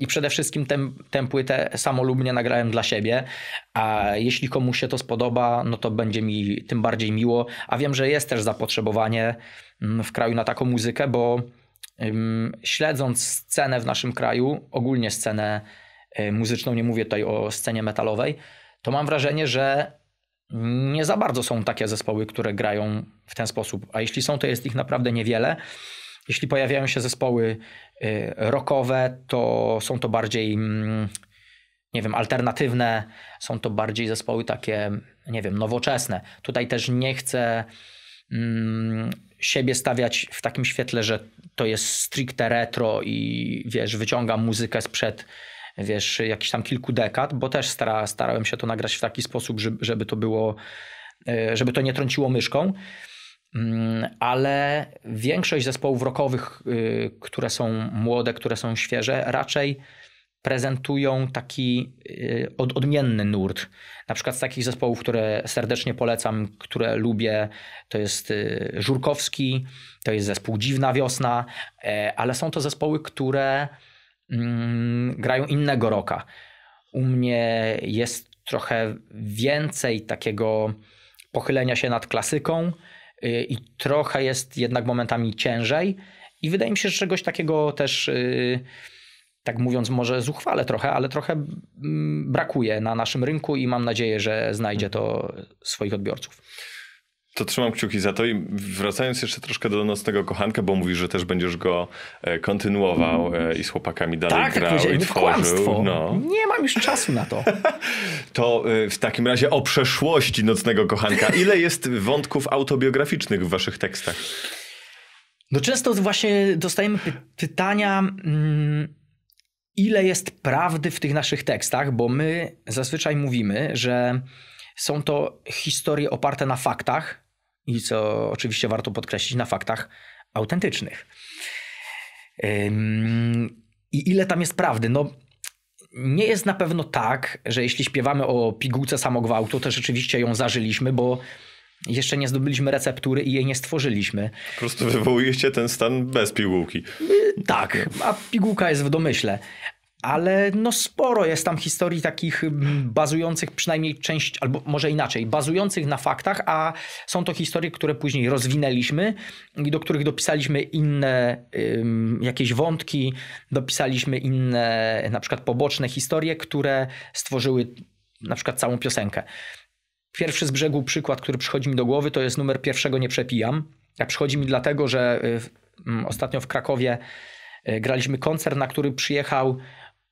I przede wszystkim tę, tę płytę samolubnie nagrałem dla siebie, a jeśli komuś się to spodoba, no to będzie mi tym bardziej miło, a wiem, że jest też zapotrzebowanie w kraju na taką muzykę, bo śledząc scenę w naszym kraju, ogólnie scenę y, muzyczną, nie mówię tutaj o scenie metalowej, to mam wrażenie, że nie za bardzo są takie zespoły, które grają w ten sposób. A jeśli są, to jest ich naprawdę niewiele. Jeśli pojawiają się zespoły y, rockowe, to są to bardziej, mm, nie wiem, alternatywne, są to bardziej zespoły takie, nie wiem, nowoczesne. Tutaj też nie chcę mm, siebie stawiać w takim świetle, że to jest stricte retro i wiesz, wyciągam muzykę sprzed wiesz, jakichś tam kilku dekad, bo też stara, starałem się to nagrać w taki sposób, żeby to było, e, żeby to nie trąciło myszką. Mm, ale większość zespołów rockowych, y, które są młode, które są świeże, raczej prezentują taki y, odmienny nurt. Na przykład z takich zespołów, które serdecznie polecam, które lubię, to jest y, Żurkowski, to jest zespół Dziwna Wiosna, e, ale są to zespoły, które Mm, grają innego roka. U mnie jest trochę więcej takiego pochylenia się nad klasyką y, i trochę jest jednak momentami ciężej. I wydaje mi się, że czegoś takiego też, y, tak mówiąc, może zuchwale trochę, ale trochę mm, brakuje na naszym rynku i mam nadzieję, że znajdzie to swoich odbiorców. To trzymam kciuki za to i wracając jeszcze troszkę do Nocnego Kochanka, bo mówisz, że też będziesz go e, kontynuował e, i z chłopakami dalej tak, tak grał tak i tworzył. Kłamstwo. No. Nie mam już czasu na to. to e, w takim razie o przeszłości Nocnego Kochanka. Ile jest wątków autobiograficznych w waszych tekstach? No często właśnie dostajemy py pytania... Mm, ile jest prawdy w tych naszych tekstach, bo my zazwyczaj mówimy, że są to historie oparte na faktach, i co oczywiście warto podkreślić na faktach autentycznych. I ile tam jest prawdy? No, nie jest na pewno tak, że jeśli śpiewamy o pigułce samogwałtu, to rzeczywiście ją zażyliśmy, bo jeszcze nie zdobyliśmy receptury i jej nie stworzyliśmy. Po prostu wywołujecie ten stan bez pigułki. Tak, a pigułka jest w domyśle ale no sporo jest tam historii takich bazujących przynajmniej część, albo może inaczej, bazujących na faktach, a są to historie, które później rozwinęliśmy i do których dopisaliśmy inne jakieś wątki, dopisaliśmy inne na przykład poboczne historie, które stworzyły na przykład całą piosenkę. Pierwszy z brzegu przykład, który przychodzi mi do głowy, to jest numer pierwszego Nie przepijam. A przychodzi mi dlatego, że y, ostatnio w Krakowie y, graliśmy koncert, na który przyjechał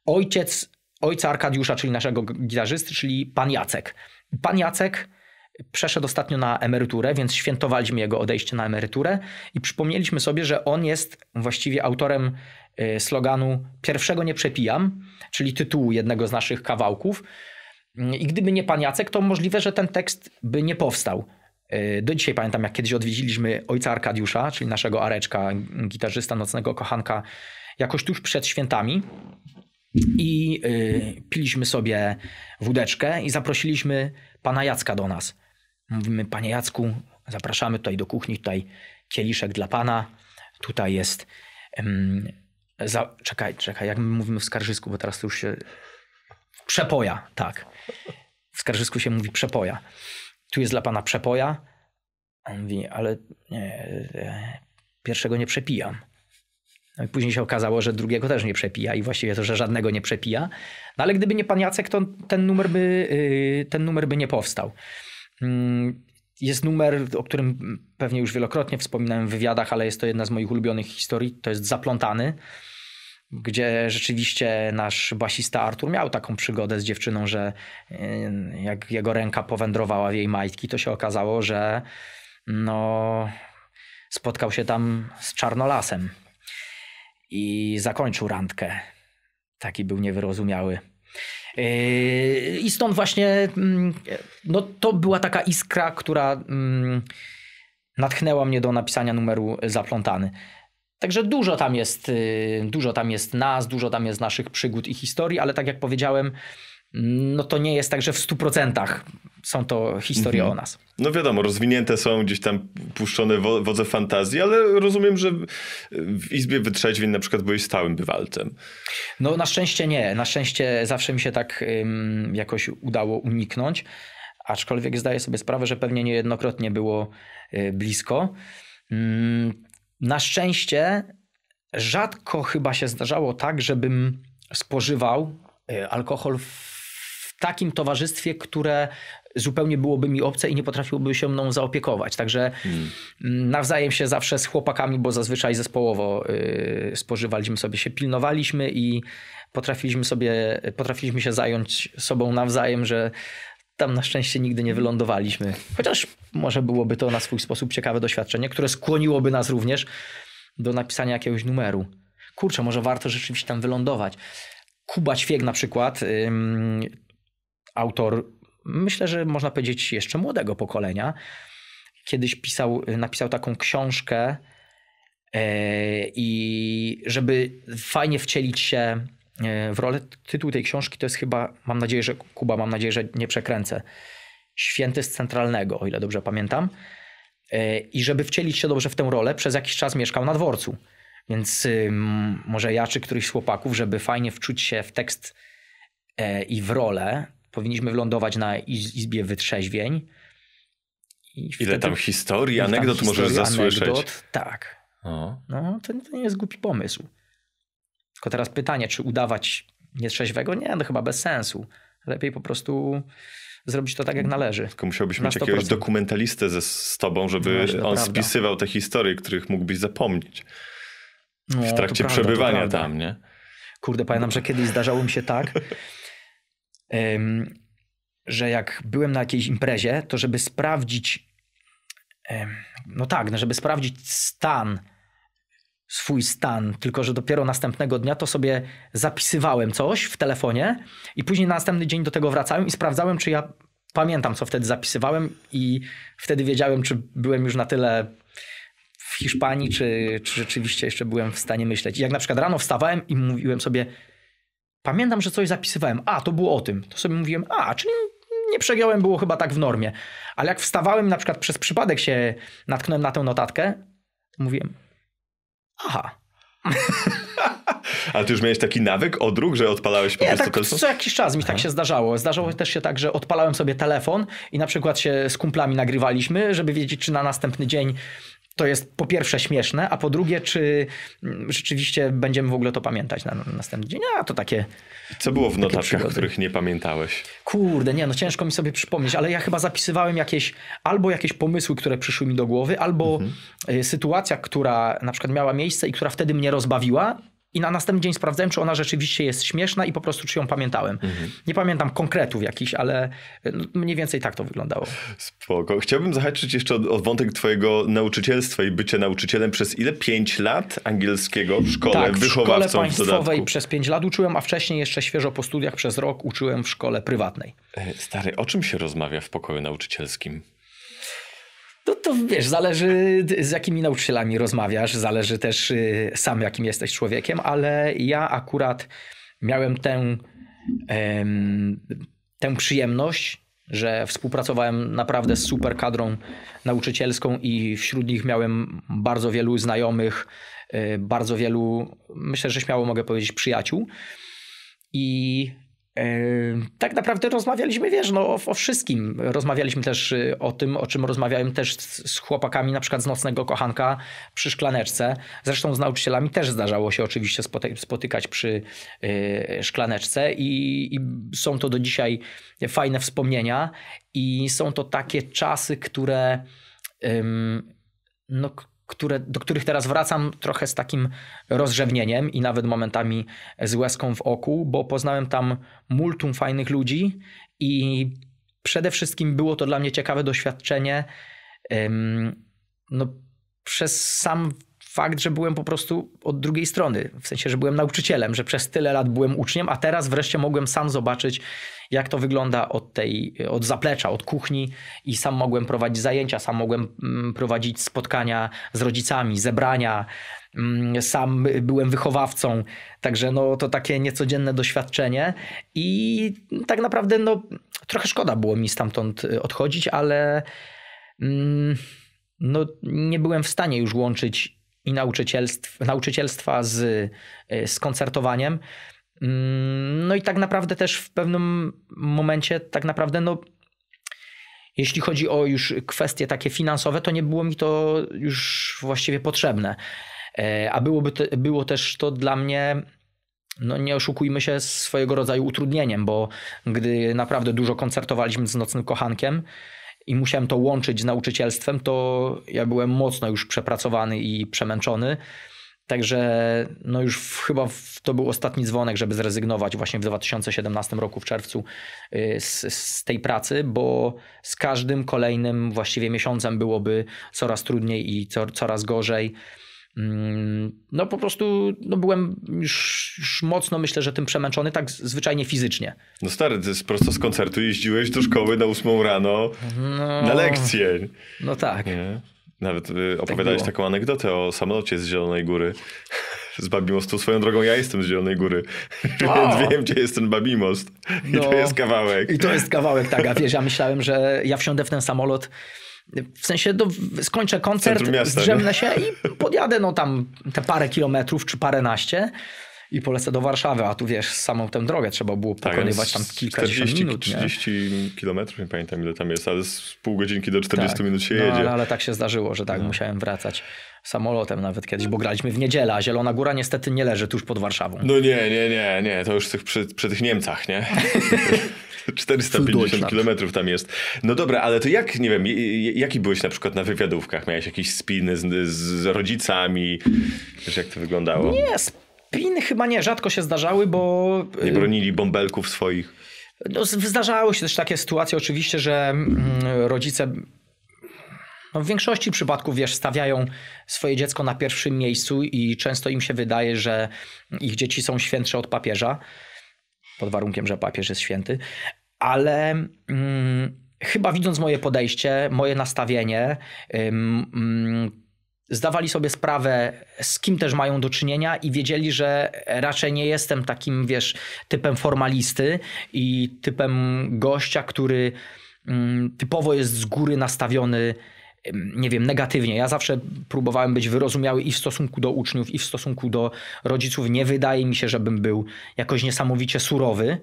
ojciec ojca Arkadiusza, czyli naszego gitarzysty, czyli pan Jacek. Pan Jacek przeszedł ostatnio na emeryturę, więc świętowaliśmy jego odejście na emeryturę i przypomnieliśmy sobie, że on jest właściwie autorem y, sloganu Pierwszego nie przepijam, czyli tytułu jednego z naszych kawałków. I gdyby nie pan Jacek, to możliwe, że ten tekst by nie powstał. Y, do dzisiaj pamiętam, jak kiedyś odwiedziliśmy ojca Arkadiusza, czyli naszego Areczka, gitarzysta nocnego kochanka, jakoś tuż przed świętami i y, piliśmy sobie wódeczkę i zaprosiliśmy pana Jacka do nas. Mówimy, panie Jacku, zapraszamy tutaj do kuchni, tutaj kieliszek dla pana, tutaj jest... Ym, za, czekaj, czekaj, jak my mówimy w skarżysku, bo teraz to już się... Przepoja, tak. W skarżysku się mówi przepoja. Tu jest dla pana przepoja. On mówi, ale nie, e, pierwszego nie przepijam. Później się okazało, że drugiego też nie przepija i właściwie to, że żadnego nie przepija. No ale gdyby nie pan Jacek, to ten numer by, y, ten numer by nie powstał. Mm, jest numer, o którym pewnie już wielokrotnie wspominałem w wywiadach, ale jest to jedna z moich ulubionych historii. To jest Zaplątany, gdzie rzeczywiście nasz basista Artur miał taką przygodę z dziewczyną, że y, jak jego ręka powędrowała w jej majtki, to się okazało, że no, spotkał się tam z czarnolasem i zakończył randkę. Taki był niewyrozumiały. E, I stąd właśnie mm, no, to była taka iskra, która mm, natchnęła mnie do napisania numeru Zaplątany. Także dużo tam jest, y, dużo tam jest nas, dużo tam jest naszych przygód i historii, ale tak jak powiedziałem, no to nie jest tak, że w 100% są to historie mhm. o nas. No wiadomo, rozwinięte są gdzieś tam puszczone wo wodze fantazji, ale rozumiem, że w Izbie Wytrzeźwień na przykład byłeś stałym bywalcem. No na szczęście nie. Na szczęście zawsze mi się tak ym, jakoś udało uniknąć, aczkolwiek zdaję sobie sprawę, że pewnie niejednokrotnie było y, blisko. Ym, mm, na szczęście rzadko chyba się zdarzało tak, żebym spożywał y, alkohol w takim towarzystwie, które zupełnie byłoby mi obce i nie potrafiłby się mną zaopiekować. Także hmm. Mm, nawzajem się zawsze z chłopakami, bo zazwyczaj zespołowo y, spożywaliśmy sobie, się pilnowaliśmy i potrafiliśmy sobie, potrafiliśmy się zająć sobą nawzajem, że tam na szczęście nigdy nie wylądowaliśmy. Chociaż może byłoby to na swój sposób ciekawe doświadczenie, które skłoniłoby nas również do napisania jakiegoś numeru. Kurczę, może warto rzeczywiście tam wylądować. Kuba Ćwiek na przykład, autor, myślę, że można powiedzieć jeszcze młodego pokolenia, kiedyś pisał, napisał taką książkę e, i żeby fajnie wcielić się e, w rolę, tytuł tej książki to jest chyba, mam nadzieję, że Kuba, mam nadzieję, że nie przekręcę, Święty z Centralnego, o ile dobrze pamiętam. E, I żeby wcielić się dobrze w tę rolę, przez jakiś czas mieszkał na dworcu. Więc y, może ja czy któryś z chłopaków, żeby fajnie wczuć się w tekst i w rolę, powinniśmy wlądować na Izbie Wytrzeźwień. I wtedy... Ile tam historii, anegdot tam historii, możesz zasłyszeć. Anegdot, tak. O. No, to, to nie jest głupi pomysł. Tylko teraz pytanie, czy udawać nietrzeźwego? Nie, no chyba bez sensu. Lepiej po prostu zrobić to tak, jak należy. Tylko musiałbyś mieć jakiegoś dokumentalistę ze, z tobą, żeby no, on prawda. spisywał te historie, których mógłbyś zapomnieć. W no, trakcie prawda, przebywania tam, nie? Kurde, pamiętam, że kiedyś zdarzało mi się tak, że jak byłem na jakiejś imprezie, to żeby sprawdzić, no tak, no żeby sprawdzić stan, swój stan, tylko że dopiero następnego dnia to sobie zapisywałem coś w telefonie i później na następny dzień do tego wracałem i sprawdzałem, czy ja pamiętam, co wtedy zapisywałem i wtedy wiedziałem, czy byłem już na tyle w Hiszpanii, czy, czy rzeczywiście jeszcze byłem w stanie myśleć. I jak na przykład rano wstawałem i mówiłem sobie, Pamiętam, że coś zapisywałem. A, to było o tym. To sobie mówiłem, a, czyli nie przegiałem, było chyba tak w normie. Ale jak wstawałem, na przykład przez przypadek się natknąłem na tę notatkę, to mówiłem, aha. Ale ty już miałeś taki nawyk, odruch, że odpalałeś po nie, prostu tak, telefon? co jakiś czas mi tak się zdarzało. Zdarzało też się tak, że odpalałem sobie telefon i na przykład się z kumplami nagrywaliśmy, żeby wiedzieć, czy na następny dzień to jest po pierwsze śmieszne, a po drugie, czy mm, rzeczywiście będziemy w ogóle to pamiętać na, na następny dzień. A to takie. Co było w notatkach, których nie pamiętałeś? Kurde, nie, no ciężko mi sobie przypomnieć, ale ja chyba zapisywałem jakieś albo jakieś pomysły, które przyszły mi do głowy, albo mhm. Y, sytuacja, która na przykład miała miejsce i która wtedy mnie rozbawiła, i na następny dzień sprawdzałem, czy ona rzeczywiście jest śmieszna i po prostu czy ją pamiętałem. Mhm. Nie pamiętam konkretów jakichś, ale e, no, mniej więcej tak to wyglądało. Spoko. Chciałbym zahaczyć jeszcze o, wątek twojego nauczycielstwa i bycie nauczycielem przez ile? Pięć lat angielskiego w szkole, tak, w szkole państwowej przez pięć lat uczyłem, a wcześniej jeszcze świeżo po studiach przez rok uczyłem w szkole prywatnej. E, stary, o czym się rozmawia w pokoju nauczycielskim? No to wiesz, zależy z jakimi nauczycielami rozmawiasz, zależy też y, sam jakim jesteś człowiekiem, ale ja akurat miałem tę, tę przyjemność, że współpracowałem naprawdę z super kadrą nauczycielską i wśród nich miałem bardzo wielu znajomych, y, bardzo wielu, myślę, że śmiało mogę powiedzieć, przyjaciół. I tak naprawdę rozmawialiśmy, wiesz, no, o, o, wszystkim. Rozmawialiśmy też y, o tym, o czym rozmawiałem też z, chłopakami, na przykład z Nocnego Kochanka przy Szklaneczce. Zresztą z nauczycielami też zdarzało się oczywiście spotykać przy y, Szklaneczce i, i są to do dzisiaj fajne wspomnienia i są to takie czasy, które... No, które, do których teraz wracam trochę z takim rozrzewnieniem i nawet momentami z łezką w oku, bo poznałem tam multum fajnych ludzi i przede wszystkim było to dla mnie ciekawe doświadczenie. No, przez sam fakt, że byłem po prostu od drugiej strony, w sensie, że byłem nauczycielem, że przez tyle lat byłem uczniem, a teraz wreszcie mogłem sam zobaczyć, jak to wygląda od tej, od zaplecza, od kuchni i sam mogłem prowadzić zajęcia, sam mogłem mm, prowadzić spotkania z rodzicami, zebrania, mm, sam byłem wychowawcą, także no, to takie niecodzienne doświadczenie i tak naprawdę no, trochę szkoda było mi stamtąd y, odchodzić, ale mm, no, nie byłem w stanie już łączyć i nauczycielstw, nauczycielstwa z, e, z koncertowaniem. Mm, no i tak naprawdę też w pewnym momencie, tak naprawdę, no, jeśli chodzi o już kwestie takie finansowe, to nie było mi to już właściwie potrzebne. E, a byłoby te, było też to dla mnie, no nie oszukujmy się, swojego rodzaju utrudnieniem, bo gdy naprawdę dużo koncertowaliśmy z Nocnym Kochankiem, i musiałem to łączyć z nauczycielstwem, to ja byłem mocno już przepracowany i przemęczony. Także no już w, chyba w, to był ostatni dzwonek, żeby zrezygnować właśnie w 2017 roku w czerwcu y, z, z, tej pracy, bo z każdym kolejnym właściwie miesiącem byłoby coraz trudniej i co, coraz gorzej. Mm, no po prostu no byłem już, już, mocno, myślę, że tym przemęczony, tak zwyczajnie fizycznie. No stary, ty prosto z koncertu jeździłeś do szkoły na ósmą rano no, na lekcję. No tak. Nie? Nawet y, tak opowiadałeś tak taką anegdotę o samolocie z Zielonej Góry. Z Babimostu. Swoją drogą ja jestem z Zielonej Góry, A! więc wiem, gdzie jest ten Babimost. I no, to jest kawałek. I to jest kawałek, tak. A wiesz, ja myślałem, że ja wsiądę w ten samolot w sensie do, no, skończę koncert, zdrzemnę się i podjadę no tam te parę kilometrów czy parę naście i polecę do Warszawy, a tu wiesz, samą tę drogę trzeba było tak, pokonywać tak, tam kilkadziesiąt 40, minut. 30 nie? kilometrów, nie pamiętam ile tam jest, ale z pół godzinki do 40 tak. minut się no, jedzie. ale tak się zdarzyło, że tak, no. musiałem wracać samolotem nawet kiedyś, bo graliśmy w niedzielę, a Zielona Góra niestety nie leży tuż pod Warszawą. No nie, nie, nie, nie, to już przy, przy tych Niemcach, nie? 450 kilometrów tam jest. No dobra, ale to jak, nie wiem, jaki byłeś na przykład na wywiadówkach? Miałeś jakieś spiny z, z rodzicami? Wiesz, jak to wyglądało? Nie, spiny chyba nie, rzadko się zdarzały, bo... Nie y, bronili bąbelków swoich? No, zdarzały się też takie sytuacje oczywiście, że mm, rodzice no w większości przypadków, wiesz, stawiają swoje dziecko na pierwszym miejscu i często im się wydaje, że ich dzieci są świętsze od papieża pod warunkiem, że papież jest święty, ale mm, chyba widząc moje podejście, moje nastawienie, mm, mm, zdawali sobie sprawę, z kim też mają do czynienia i wiedzieli, że raczej nie jestem takim, wiesz, typem formalisty i typem gościa, który mm, typowo jest z góry nastawiony nie wiem, negatywnie. Ja zawsze próbowałem być wyrozumiały i w stosunku do uczniów, i w stosunku do rodziców. Nie wydaje mi się, żebym był jakoś niesamowicie surowy.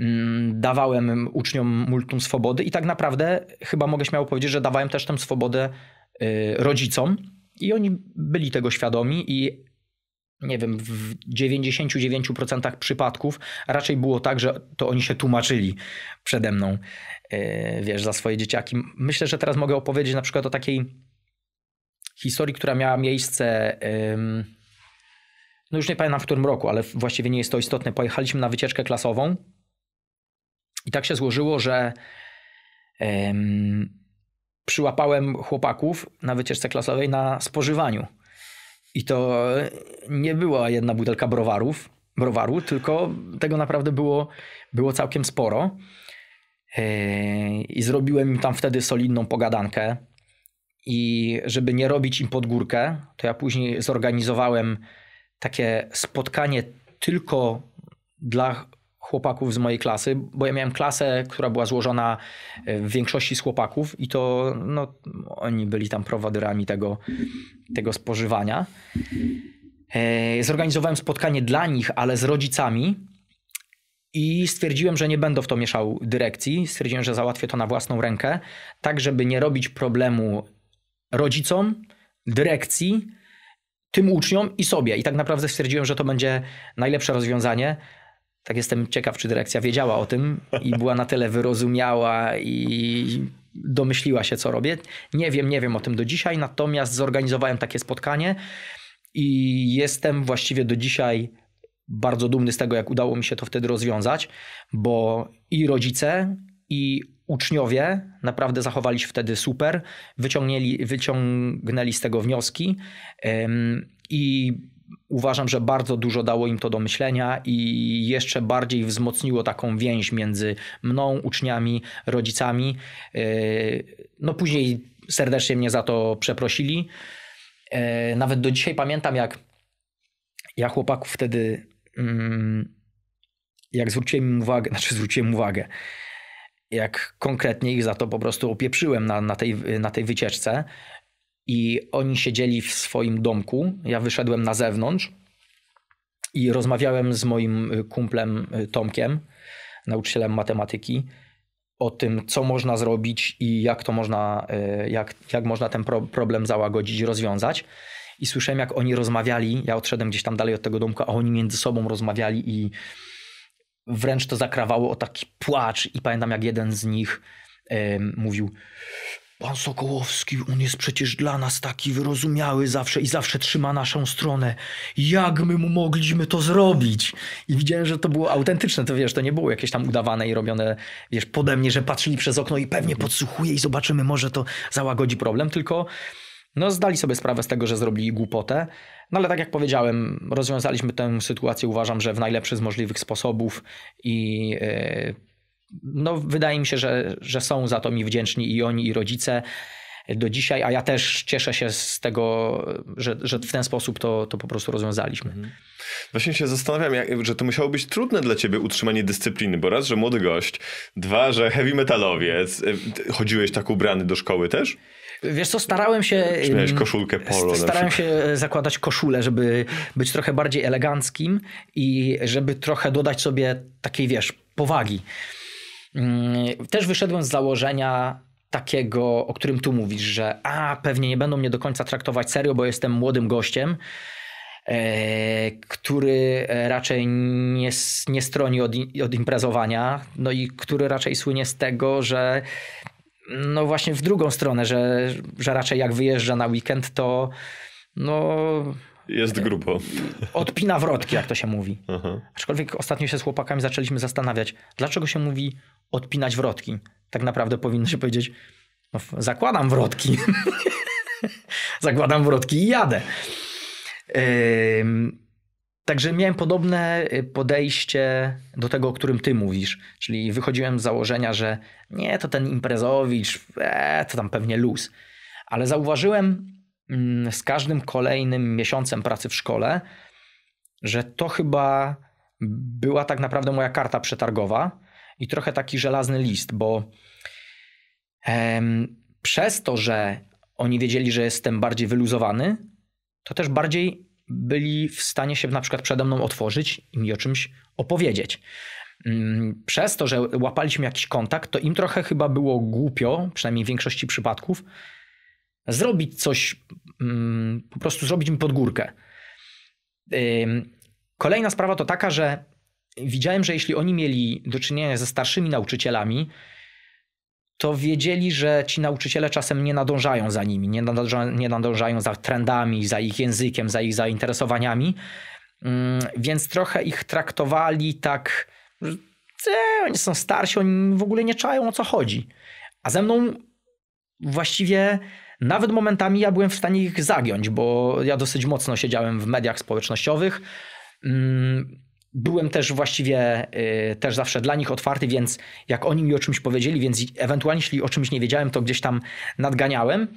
Mm, dawałem uczniom multum swobody i tak naprawdę chyba mogę śmiało powiedzieć, że dawałem też tę swobodę y, rodzicom i oni byli tego świadomi i nie wiem, w 99% przypadków raczej było tak, że to oni się tłumaczyli przede mną E, wiesz, za swoje dzieciaki. Myślę, że teraz mogę opowiedzieć na przykład o takiej historii, która miała miejsce. No już nie pamiętam w którym roku, ale właściwie nie jest to istotne. Pojechaliśmy na wycieczkę klasową i tak się złożyło, że przyłapałem chłopaków na wycieczce klasowej na spożywaniu. I to nie była jedna butelka browarów, browaru, tylko tego naprawdę było, było całkiem sporo. Yy, I zrobiłem im tam wtedy solidną pogadankę. I żeby nie robić im pod górkę, to ja później zorganizowałem takie spotkanie tylko dla chłopaków z mojej klasy, bo ja miałem klasę, która była złożona e, w większości z chłopaków i to no, oni byli tam prowodyrami tego, tego spożywania. E, zorganizowałem spotkanie dla nich, ale z rodzicami i stwierdziłem, że nie będę w to mieszał dyrekcji. Stwierdziłem, że załatwię to na własną rękę, tak żeby nie robić problemu rodzicom, dyrekcji, tym uczniom i sobie. I tak naprawdę stwierdziłem, że to będzie najlepsze rozwiązanie. Tak jestem ciekaw, czy dyrekcja wiedziała o tym i była na tyle wyrozumiała i domyśliła się, co robię. Nie wiem, nie wiem o tym do dzisiaj, natomiast zorganizowałem takie spotkanie i jestem właściwie do dzisiaj bardzo dumny z tego, jak udało mi się to wtedy rozwiązać, bo i rodzice, i uczniowie naprawdę zachowali się wtedy super, wyciągnęli, wyciągnęli z tego wnioski i uważam, że bardzo dużo dało im to do myślenia i jeszcze bardziej wzmocniło taką więź między mną, uczniami, rodzicami. E, no później serdecznie mnie za to przeprosili. E, nawet do dzisiaj pamiętam, jak ja chłopaków wtedy Mm, jak zwróciłem uwagę, znaczy zwróciłem uwagę, jak konkretnie ich za to po prostu opieprzyłem na, na, tej, na tej wycieczce i oni siedzieli w swoim domku, ja wyszedłem na zewnątrz i rozmawiałem z moim y, kumplem y, Tomkiem, nauczycielem matematyki, o tym, co można zrobić i jak to można, y, jak, jak można ten pro, problem załagodzić, rozwiązać i słyszałem, jak oni rozmawiali. Ja odszedłem gdzieś tam dalej od tego domka, a oni między sobą rozmawiali i wręcz to zakrawało o taki płacz. I pamiętam, jak jeden z nich mówił. Pan Sokołowski, on jest przecież dla nas taki wyrozumiały zawsze i zawsze trzyma naszą stronę. Jak my mu mogliśmy to zrobić? I widziałem, że to było autentyczne, to wiesz, to nie było jakieś tam udawane i robione, wiesz, pode mnie, że patrzyli przez okno i pewnie mhm. podsłuchuje i zobaczymy, może to załagodzi problem, tylko no, zdali sobie sprawę z tego, że zrobili głupotę, no ale tak jak powiedziałem, rozwiązaliśmy tę sytuację, uważam, że w najlepszy z możliwych sposobów i e, no, wydaje mi się, że, że są za to mi wdzięczni i oni, i rodzice do dzisiaj, a ja też cieszę się z tego, że, że w ten sposób to, to po prostu rozwiązaliśmy. Mhm. Właśnie się zastanawiam, jak, że to musiało być trudne dla ciebie utrzymanie dyscypliny, bo raz, że młody gość, dwa, że heavy metalowiec. E, chodziłeś tak ubrany do szkoły też? Wiesz co, starałem się... Miałeś koszulkę polo. Starałem się e, zakładać koszulę, żeby być trochę bardziej eleganckim i żeby trochę dodać sobie takiej, wiesz, powagi. Mm, też wyszedłem z założenia takiego, o którym tu mówisz, że a, pewnie nie będą mnie do końca traktować serio, bo jestem młodym gościem, e, który e, raczej nie, nie stroni od, od imprezowania, no i który raczej słynie z tego, że no właśnie w drugą stronę, że, że raczej jak wyjeżdża na weekend, to no. Jest e, grubo. Odpina wrotki, jak to się mówi. Aha. Aczkolwiek ostatnio się z chłopakami zaczęliśmy zastanawiać, dlaczego się mówi odpinać wrotki. Tak naprawdę powinno się powiedzieć, no, zakładam wrotki. zakładam wrotki i jadę. Yy, Także miałem podobne y, podejście do tego, o którym ty mówisz, czyli wychodziłem z założenia, że nie, to ten imprezowicz, e, to tam pewnie luz. Ale zauważyłem mm, z każdym kolejnym miesiącem pracy w szkole, że to chyba była tak naprawdę moja karta przetargowa i trochę taki żelazny list, bo em, przez to, że oni wiedzieli, że jestem bardziej wyluzowany, to też bardziej byli w stanie się na przykład przede mną otworzyć i mi o czymś opowiedzieć. Mm, przez to, że łapaliśmy jakiś kontakt, to im trochę chyba było głupio, przynajmniej w większości przypadków, zrobić coś, mm, po prostu zrobić mi podgórkę. Kolejna sprawa to taka, że widziałem, że jeśli oni mieli do czynienia ze starszymi nauczycielami, to wiedzieli, że ci nauczyciele czasem nie nadążają za nimi, nie, nie nadążają za trendami, za ich językiem, za ich zainteresowaniami, mm, więc trochę ich traktowali tak, że oni są starsi, oni w ogóle nie czają o co chodzi. A ze mną właściwie nawet momentami ja byłem w stanie ich zagiąć, bo ja dosyć mocno siedziałem w mediach społecznościowych. Mm, byłem też właściwie y, też zawsze dla nich otwarty, więc jak oni mi o czymś powiedzieli, więc ewentualnie jeśli o czymś nie wiedziałem, to gdzieś tam nadganiałem.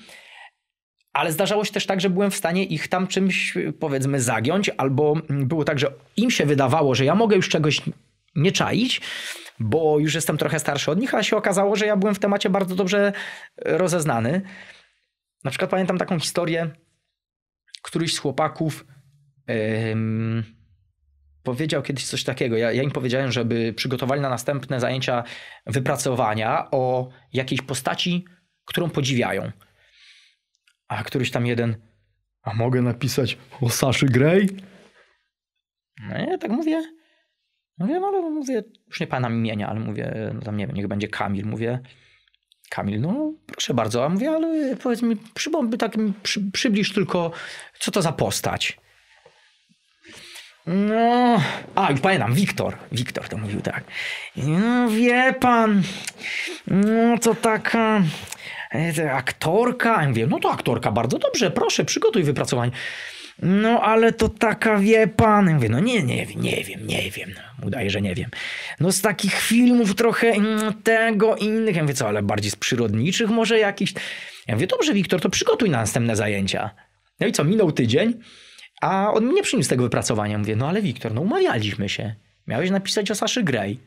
Ale zdarzało się też tak, że byłem w stanie ich tam czymś powiedzmy zagiąć, albo było tak, że im się wydawało, że ja mogę już czegoś nie czaić, bo już jestem trochę starszy od nich, a się okazało, że ja byłem w temacie bardzo dobrze rozeznany. Na przykład pamiętam taką historię, któryś z chłopaków. Yy, powiedział kiedyś coś takiego. Ja, ja im powiedziałem, żeby przygotowali na następne zajęcia wypracowania o jakiejś postaci, którą podziwiają. A któryś tam jeden, a mogę napisać o Saszy Grey? No nie, tak mówię. Mówię, no ale mówię, już nie pana imienia, ale mówię, no tam nie wiem, niech będzie Kamil. Mówię, Kamil, no proszę bardzo. A mówię, ale powiedz mi, przybyłby tak, przy, przybliż tylko, co to za postać. No, a już pamiętam, Wiktor. Wiktor to mówił tak. No, wie pan, no to taka e, aktorka. Ja mówię, no to aktorka, bardzo dobrze, proszę, przygotuj wypracowanie. No, ale to taka, wie pan. Ja mówię, no nie, nie wiem, nie wiem, nie wiem. No, udaje, że nie wiem. No z takich filmów trochę mm, tego i innych. Ja mówię, co, ale bardziej z przyrodniczych może jakichś. Ja mówię, dobrze, Wiktor, to przygotuj na następne zajęcia. No i co, minął tydzień. A on nie przyniósł tego wypracowania. Mówię, no ale Wiktor, no umawialiśmy się. Miałeś napisać o Saszy Grey.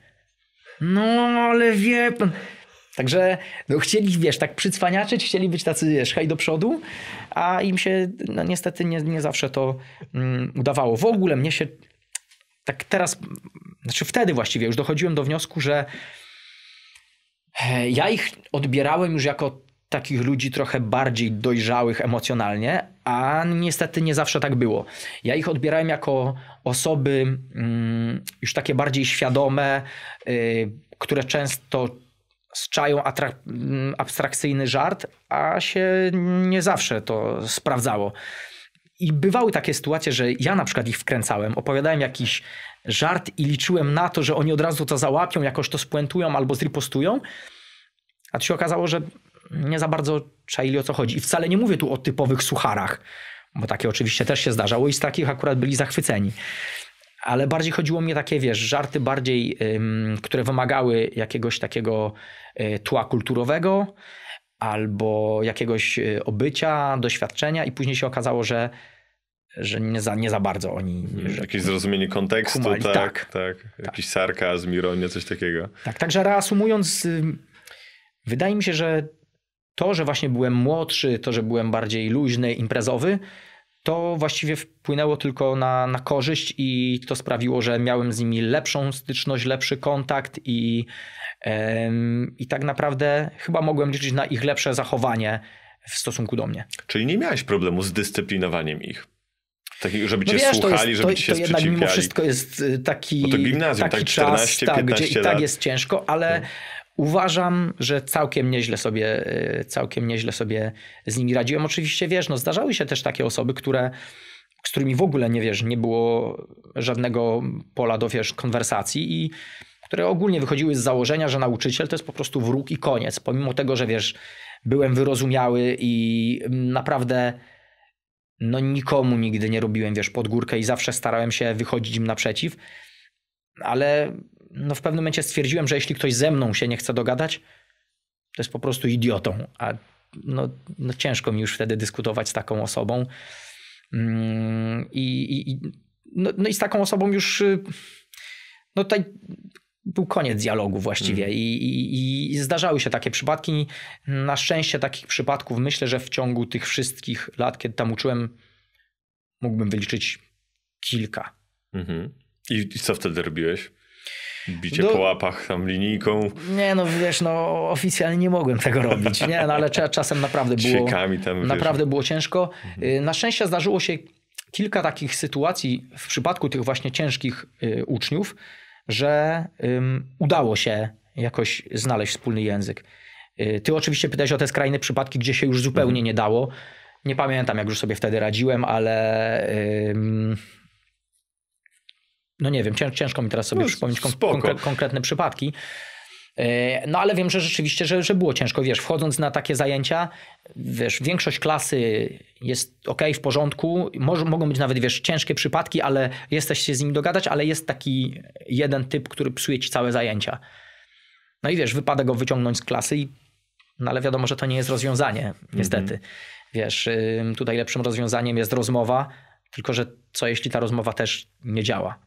No, ale wie pan... Także no, chcieli, wiesz, tak przycwaniaczyć, chcieli być tacy, wiesz, hej do przodu, a im się no, niestety nie, nie zawsze to mm, udawało. W ogóle mnie się tak teraz, znaczy wtedy właściwie już dochodziłem do wniosku, że e, ja ich odbierałem już jako takich ludzi trochę bardziej dojrzałych emocjonalnie, a niestety nie zawsze tak było. Ja ich odbierałem jako osoby mm, już takie bardziej świadome, y, które często zczają mm, abstrakcyjny żart, a się nie zawsze to sprawdzało. I bywały takie sytuacje, że ja na przykład ich wkręcałem, opowiadałem jakiś żart i liczyłem na to, że oni od razu to załapią, jakoś to spuentują albo zripostują. A tu się okazało, że nie za bardzo czaili o co chodzi. I wcale nie mówię tu o typowych sucharach, bo takie oczywiście też się zdarzało i z takich akurat byli zachwyceni. Ale bardziej chodziło mi takie, wiesz, żarty bardziej, które wymagały jakiegoś takiego y, tła kulturowego albo jakiegoś y, obycia, doświadczenia i później się okazało, że że nie za, nie za bardzo oni... Mhm, że, Jakieś zrozumienie kontekstu, tak, tak, tak, tak. Jakiś tak. sarkazm, ironia, coś takiego. Tak, także reasumując, wydaje mi się, że to, że właśnie byłem młodszy, to, że byłem bardziej luźny, imprezowy, to właściwie wpłynęło tylko na, na korzyść i to sprawiło, że miałem z nimi lepszą styczność, lepszy kontakt i, yy, i tak naprawdę chyba mogłem liczyć na ich lepsze zachowanie w stosunku do mnie. Czyli nie miałeś problemu z dyscyplinowaniem ich? takich, żeby no cię wiesz, słuchali, to jest, żeby to, cię to jednak mimo wszystko jest y, taki. Bo to gimnazjum, tak, taki tak 14, czas, tak, gdzie i tak jest ciężko, ale, no. Uważam, że całkiem nieźle sobie, e, całkiem nieźle sobie z nimi radziłem. Oczywiście wiesz, no zdarzały się też takie osoby, które, z którymi w ogóle nie wiesz, nie było żadnego pola do wiesz, konwersacji i które ogólnie wychodziły z założenia, że nauczyciel to jest po prostu wróg i koniec. Pomimo tego, że wiesz, byłem wyrozumiały i naprawdę no nikomu nigdy nie robiłem, wiesz, pod górkę i zawsze starałem się wychodzić im naprzeciw, ale no w pewnym momencie stwierdziłem, że jeśli ktoś ze mną się nie chce dogadać, to jest po prostu idiotą. A no, no ciężko mi już wtedy dyskutować z taką osobą. Mm, I, i no, no, i z taką osobą już. Y, no tutaj był koniec dialogu właściwie mm. I, i, I, zdarzały się takie przypadki. Na szczęście takich przypadków myślę, że w ciągu tych wszystkich lat, kiedy tam uczyłem, mógłbym wyliczyć kilka. Mm -hmm. I, I co wtedy robiłeś? Bicie Do... No- po łapach tam linijką. Nie, no wiesz, no oficjalnie nie mogłem tego robić, nie, no ale czasem naprawdę było, tam, naprawdę wiesz. było ciężko. Mhm. Y, na szczęście zdarzyło się kilka takich sytuacji w przypadku tych właśnie ciężkich y, uczniów, że udało się jakoś znaleźć wspólny język. Y, ty oczywiście pytałeś o te skrajne przypadki, gdzie się już zupełnie mhm. nie dało. Nie pamiętam, jak już sobie wtedy radziłem, ale no nie wiem, ciężko mi teraz sobie no, przypomnieć konkretne przypadki. E, no ale wiem, że rzeczywiście, że, że było ciężko. Wiesz, wchodząc na takie zajęcia, wiesz, większość klasy jest ok, w porządku. Może, mogą być nawet, wiesz, ciężkie przypadki, ale jesteś się z nimi dogadać, ale jest taki jeden typ, który psuje ci całe zajęcia. No i wiesz, wypada go wyciągnąć z klasy, no ale wiadomo, że to nie jest rozwiązanie, mhm. niestety. Mm -hmm. Wiesz, tutaj lepszym rozwiązaniem jest rozmowa, tylko że co jeśli ta rozmowa też nie działa?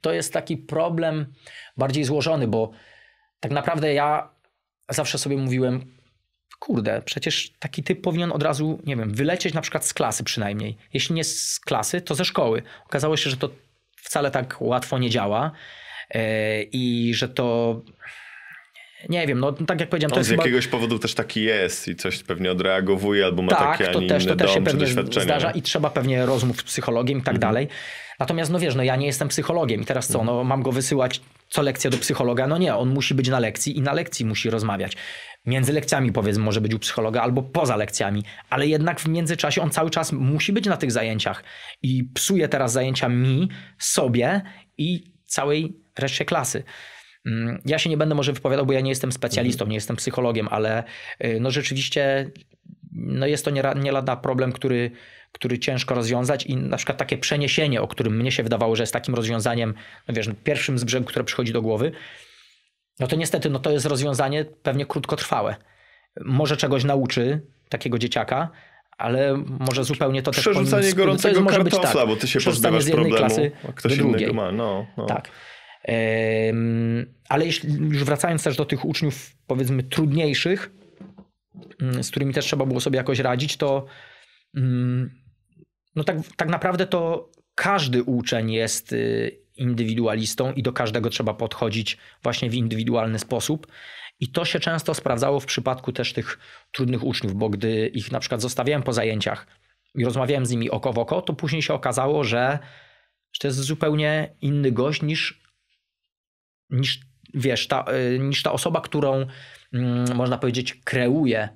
To jest taki problem bardziej złożony, bo tak naprawdę ja zawsze sobie mówiłem, kurde, przecież taki typ powinien od razu, nie wiem, wylecieć na przykład z klasy przynajmniej. Jeśli nie z klasy, to ze szkoły. Okazało się, że to wcale tak łatwo nie działa e, i że to nie wiem, no tak jak powiedziałem, to On jest z chyba... jakiegoś powodu też taki jest i coś pewnie odreagowuje albo ma tak, takie, a nie też, to też dom, się pewnie zdarza i trzeba pewnie rozmów z psychologiem i tak mhm. dalej. Natomiast no wiesz, no ja nie jestem psychologiem i teraz co, no mhm. mam go wysyłać co lekcję do psychologa? No nie, on musi być na lekcji i na lekcji musi rozmawiać. Między lekcjami powiedzmy może być u psychologa albo poza lekcjami, ale jednak w międzyczasie on cały czas musi być na tych zajęciach i psuje teraz zajęcia mi, sobie i całej reszcie klasy. Mm, ja się nie będę może wypowiadał, bo ja nie jestem specjalistą, mhm. nie jestem psychologiem, ale y, no rzeczywiście no jest to nie, nie lada problem, który, który ciężko rozwiązać i na przykład takie przeniesienie, o którym mnie się wydawało, że jest takim rozwiązaniem, no wiesz, no pierwszym z brzegu, które przychodzi do głowy, no to niestety no to jest rozwiązanie pewnie krótkotrwałe. Może czegoś nauczy takiego dzieciaka, ale może zupełnie to też... Przerzucanie gorącego to jest, kartofla, tak, bo ty się pozbywasz problemu, klasy a ktoś innego ma. No, no. Tak. Ale jeśli, już wracając też do tych uczniów, powiedzmy, trudniejszych, mm, z którymi też trzeba było sobie jakoś radzić, to mm, no tak, tak naprawdę to każdy uczeń jest y, indywidualistą i do każdego trzeba podchodzić właśnie w indywidualny sposób. I to się często sprawdzało w przypadku też tych trudnych uczniów, bo gdy ich na przykład zostawiałem po zajęciach i rozmawiałem z nimi oko w oko, to później się okazało, że to jest zupełnie inny gość niż niż, wiesz, ta, y, niż ta osoba, którą mm, można powiedzieć kreuje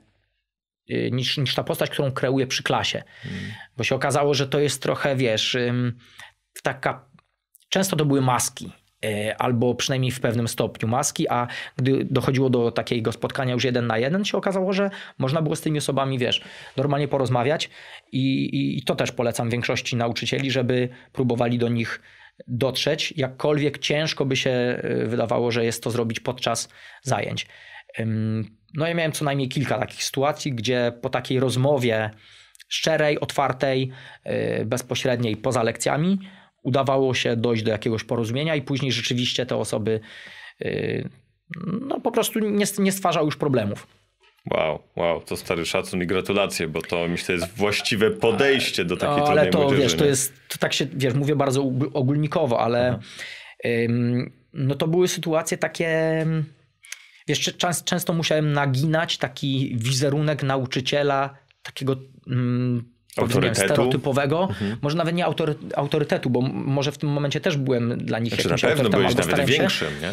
y, niż, niż ta postać, którą kreuje przy klasie. Hmm. Bo się okazało, że to jest trochę, wiesz, taka. Często to były maski. Y, albo przynajmniej w pewnym stopniu maski, a gdy dochodziło do takiego spotkania już jeden na jeden, się okazało, że można było z tymi osobami, wiesz, normalnie porozmawiać, i, i to też polecam większości nauczycieli, żeby próbowali do nich dotrzeć, jakkolwiek ciężko by się y, wydawało, że jest to zrobić podczas zajęć. No ja miałem co najmniej kilka takich sytuacji, gdzie po takiej rozmowie szczerej, otwartej, y, bezpośredniej poza lekcjami udawało się dojść do jakiegoś porozumienia i później rzeczywiście te osoby y, no, po prostu nie, nie stwarzały już problemów. Wow, wow, to stary szacun i gratulacje, bo to myślę jest właściwe podejście do takiej no, ale trudnej to, Wiesz, to jest, to tak się, wiesz, mówię bardzo ogólnikowo, ale ym, no to były sytuacje takie, wiesz, często często musiałem naginać taki wizerunek nauczyciela, takiego ym, autorytetu. stereotypowego, mhm. może nawet nie autory, autorytetu, bo może w tym momencie też byłem dla nich znaczy, jakimś na pewno byłeś nawet większym, nie?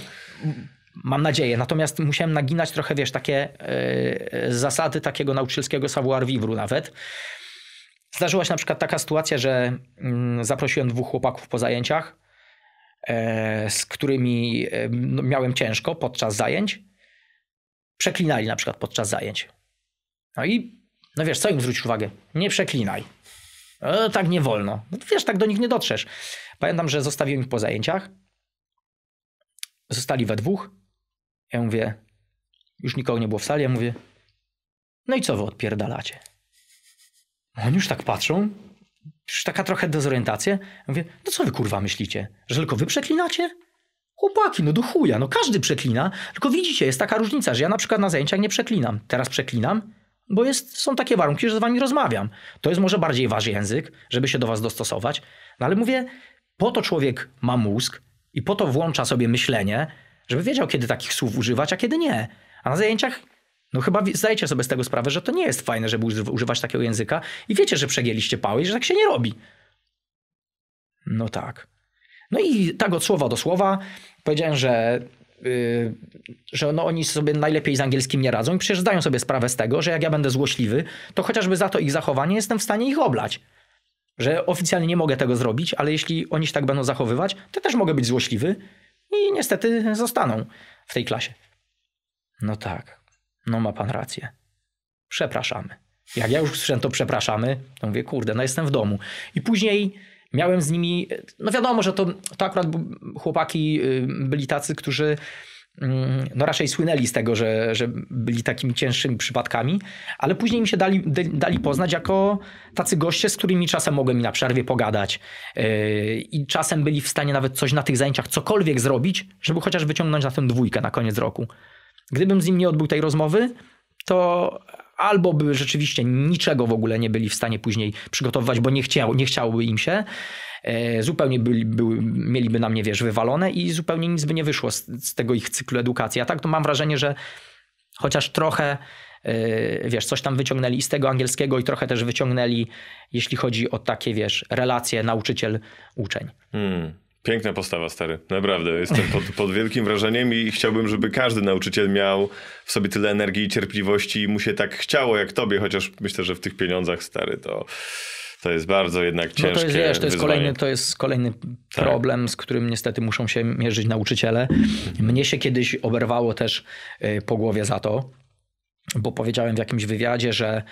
Mam nadzieję. Natomiast musiałem naginać trochę, wiesz, takie yy, zasady takiego nauczycielskiego savoir vivre nawet. Zdarzyła się na przykład taka sytuacja, że yy, zaprosiłem dwóch chłopaków po zajęciach, yy, z którymi no, miałem ciężko podczas zajęć. Przeklinali na przykład podczas zajęć. No i, no wiesz, co im zwrócić uwagę? Nie przeklinaj. E, tak nie wolno. No, wiesz, tak do nich nie dotrzesz. Pamiętam, że zostawiłem ich po zajęciach. Zostali we dwóch. Ja mówię, już nikogo nie było w sali, ja mówię, no i co wy odpierdalacie? Oni już tak patrzą, już taka trochę dezorientacja. Ja mówię, no co wy kurwa myślicie, że tylko wy przeklinacie? Chłopaki, no do chuja, no każdy przeklina, tylko widzicie, jest taka różnica, że ja na przykład na zajęciach nie przeklinam, teraz przeklinam, bo jest, są takie warunki, że z wami rozmawiam. To jest może bardziej wasz język, żeby się do was dostosować, no ale mówię, po to człowiek ma mózg i po to włącza sobie myślenie, żeby wiedział, kiedy takich słów używać, a kiedy nie. A na zajęciach, no chyba zdajecie sobie z tego sprawę, że to nie jest fajne, żeby używać takiego języka i wiecie, że przegięliście pały i że tak się nie robi. No tak. No i tak od słowa do słowa powiedziałem, że Yy, że no oni sobie najlepiej z angielskim nie radzą i przecież zdają sobie sprawę z tego, że jak ja będę złośliwy, to chociażby za to ich zachowanie jestem w stanie ich oblać. Że oficjalnie nie mogę tego zrobić, ale jeśli oni się tak będą zachowywać, to też mogę być złośliwy i niestety zostaną w tej klasie. No tak, no ma pan rację. Przepraszamy. Jak ja już usłyszałem to przepraszamy, to mówię, kurde, no jestem w domu. I później miałem z nimi, no wiadomo, że to, to akurat chłopaki y, byli tacy, którzy no raczej słynęli z tego, że, że byli takimi cięższymi przypadkami, ale później mi się dali, dali poznać jako tacy goście, z którymi czasem mogłem na przerwie pogadać e, i czasem byli w stanie nawet coś na tych zajęciach, cokolwiek zrobić, żeby chociaż wyciągnąć na tę dwójkę na koniec roku. Gdybym z nim nie odbył tej rozmowy, to albo by rzeczywiście niczego w ogóle nie byli w stanie później przygotowywać, bo nie, chciał, nie chciałoby im się, E, zupełnie byli, były, mieliby na mnie, wiesz, wywalone i zupełnie nic by nie wyszło z, z tego ich cyklu edukacji. A tak to mam wrażenie, że chociaż trochę e, wiesz, coś tam wyciągnęli z tego angielskiego i trochę też wyciągnęli, jeśli chodzi o takie, wiesz, relacje nauczyciel-uczeń. Hmm. Piękna postawa, stary. Naprawdę. Jestem pod, pod, wielkim wrażeniem i chciałbym, żeby każdy nauczyciel miał w sobie tyle energii i cierpliwości i mu się tak chciało jak tobie, chociaż myślę, że w tych pieniądzach, stary, to to jest bardzo jednak ciężkie. No to jest, wiesz, to, jest kolejny, to jest kolejny tak. problem, z którym niestety muszą się mierzyć nauczyciele. Mnie się kiedyś oberwało też y, po głowie za to, bo powiedziałem w jakimś wywiadzie, że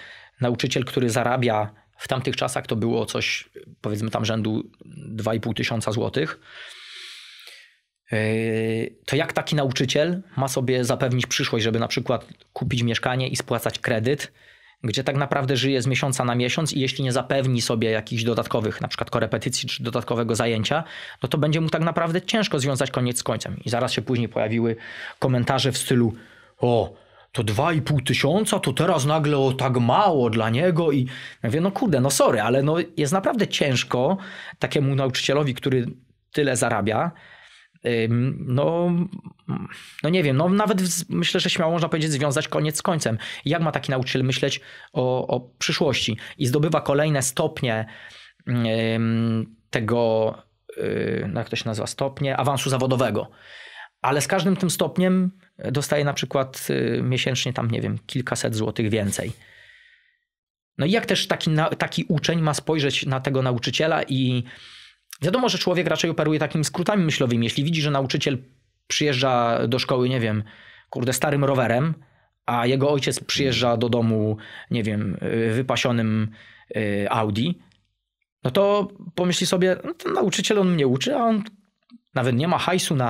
nauczyciel, który zarabia w tamtych czasach to było coś, powiedzmy tam rzędu 2,5 tysiąca złotych, y, to jak taki nauczyciel ma sobie zapewnić przyszłość, żeby na przykład kupić mieszkanie i spłacać kredyt, gdzie tak naprawdę żyje z miesiąca na miesiąc i jeśli nie zapewni sobie jakichś dodatkowych, na przykład korepetycji czy dodatkowego zajęcia, no to będzie mu tak naprawdę ciężko związać koniec z końcem. I zaraz się później pojawiły komentarze w stylu o, to 2,5 tysiąca, to teraz nagle o tak mało dla niego i ja mówię, no kurde, no sorry, ale no jest naprawdę ciężko takiemu nauczycielowi, który tyle zarabia, no, no nie wiem, no nawet myślę, że śmiało można powiedzieć związać koniec z końcem. Jak ma taki nauczyciel myśleć o, o przyszłości i zdobywa kolejne stopnie tego, y, no jak to się nazywa, stopnie awansu zawodowego. Ale z każdym tym stopniem dostaje na przykład y, miesięcznie tam, nie wiem, kilkaset złotych więcej. No i jak też taki, taki uczeń ma spojrzeć na tego nauczyciela i Wiadomo, że człowiek raczej operuje takimi skrótami myślowymi. Jeśli widzi, że nauczyciel przyjeżdża do szkoły, nie wiem, kurde, starym rowerem, a jego ojciec przyjeżdża do domu, nie wiem, y, wypasionym y, Audi, no to pomyśli sobie, no ten nauczyciel on mnie uczy, a on nawet nie ma hajsu na,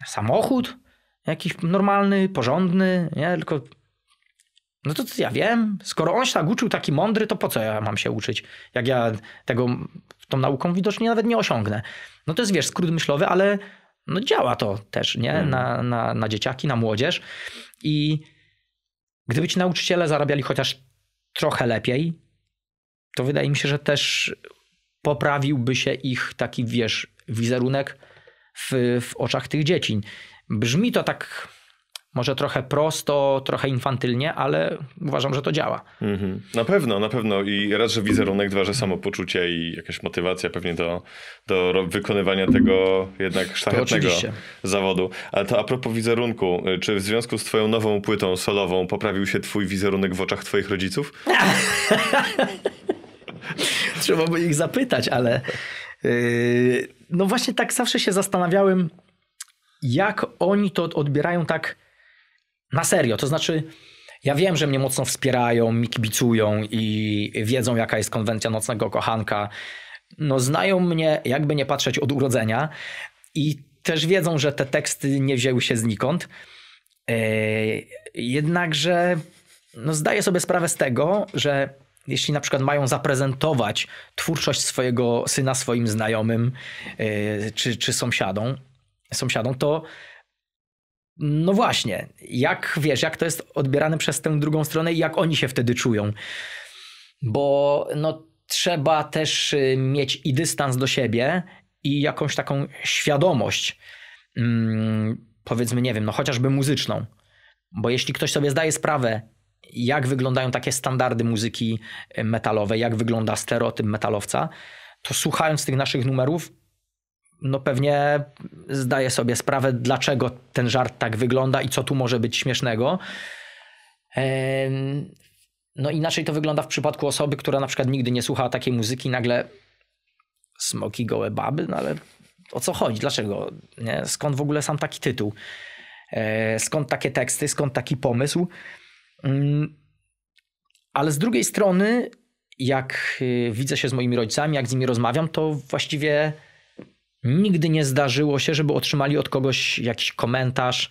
na samochód jakiś normalny, porządny, nie, tylko no to ja wiem, skoro on się tak uczył taki mądry, to po co ja mam się uczyć? Jak ja tego tą nauką widocznie nawet nie osiągnę. No to jest, wiesz, skrót myślowy, ale no działa to też, nie? Hmm. Na, na, na dzieciaki, na młodzież. I gdyby ci nauczyciele zarabiali chociaż trochę lepiej, to wydaje mi się, że też poprawiłby się ich taki, wiesz, wizerunek w, w oczach tych dzieci. Brzmi to tak może trochę prosto, trochę infantylnie, ale uważam, że to działa. Mhm. Na pewno, na pewno. I raz, że wizerunek, dwa, że samopoczucie i jakaś motywacja pewnie do, do wykonywania tego jednak szlachetnego zawodu. Ale to a propos wizerunku, czy w związku z twoją nową płytą solową poprawił się twój wizerunek w oczach twoich rodziców? Trzeba by ich zapytać, ale y, no właśnie tak zawsze się zastanawiałem, jak oni to odbierają tak na serio, to znaczy, ja wiem, że mnie mocno wspierają, mi kibicują i wiedzą, jaka jest konwencja nocnego kochanka. No, znają mnie, jakby nie patrzeć, od urodzenia i też wiedzą, że te teksty nie wzięły się znikąd. E, jednakże no, zdaję sobie sprawę z tego, że jeśli na przykład mają zaprezentować twórczość swojego syna swoim znajomym e, czy, czy sąsiadom, sąsiadom, to no właśnie, jak wiesz, jak to jest odbierane przez tę drugą stronę i jak oni się wtedy czują. Bo no, trzeba też y, mieć i dystans do siebie, i jakąś taką świadomość, mm, powiedzmy, nie wiem, no chociażby muzyczną. Bo jeśli ktoś sobie zdaje sprawę, jak wyglądają takie standardy muzyki y, metalowej, jak wygląda stereotyp metalowca, to słuchając tych naszych numerów, no pewnie zdaję sobie sprawę, dlaczego ten żart tak wygląda i co tu może być śmiesznego. No inaczej to wygląda w przypadku osoby, która na przykład nigdy nie słuchała takiej muzyki, nagle smoki gołe baby, no ale o co chodzi, dlaczego, nie? skąd w ogóle sam taki tytuł, e, skąd takie teksty, skąd taki pomysł. Mm, ale z drugiej strony, jak y, widzę się z moimi rodzicami, jak z nimi rozmawiam, to właściwie Nigdy nie zdarzyło się, żeby otrzymali od kogoś jakiś komentarz,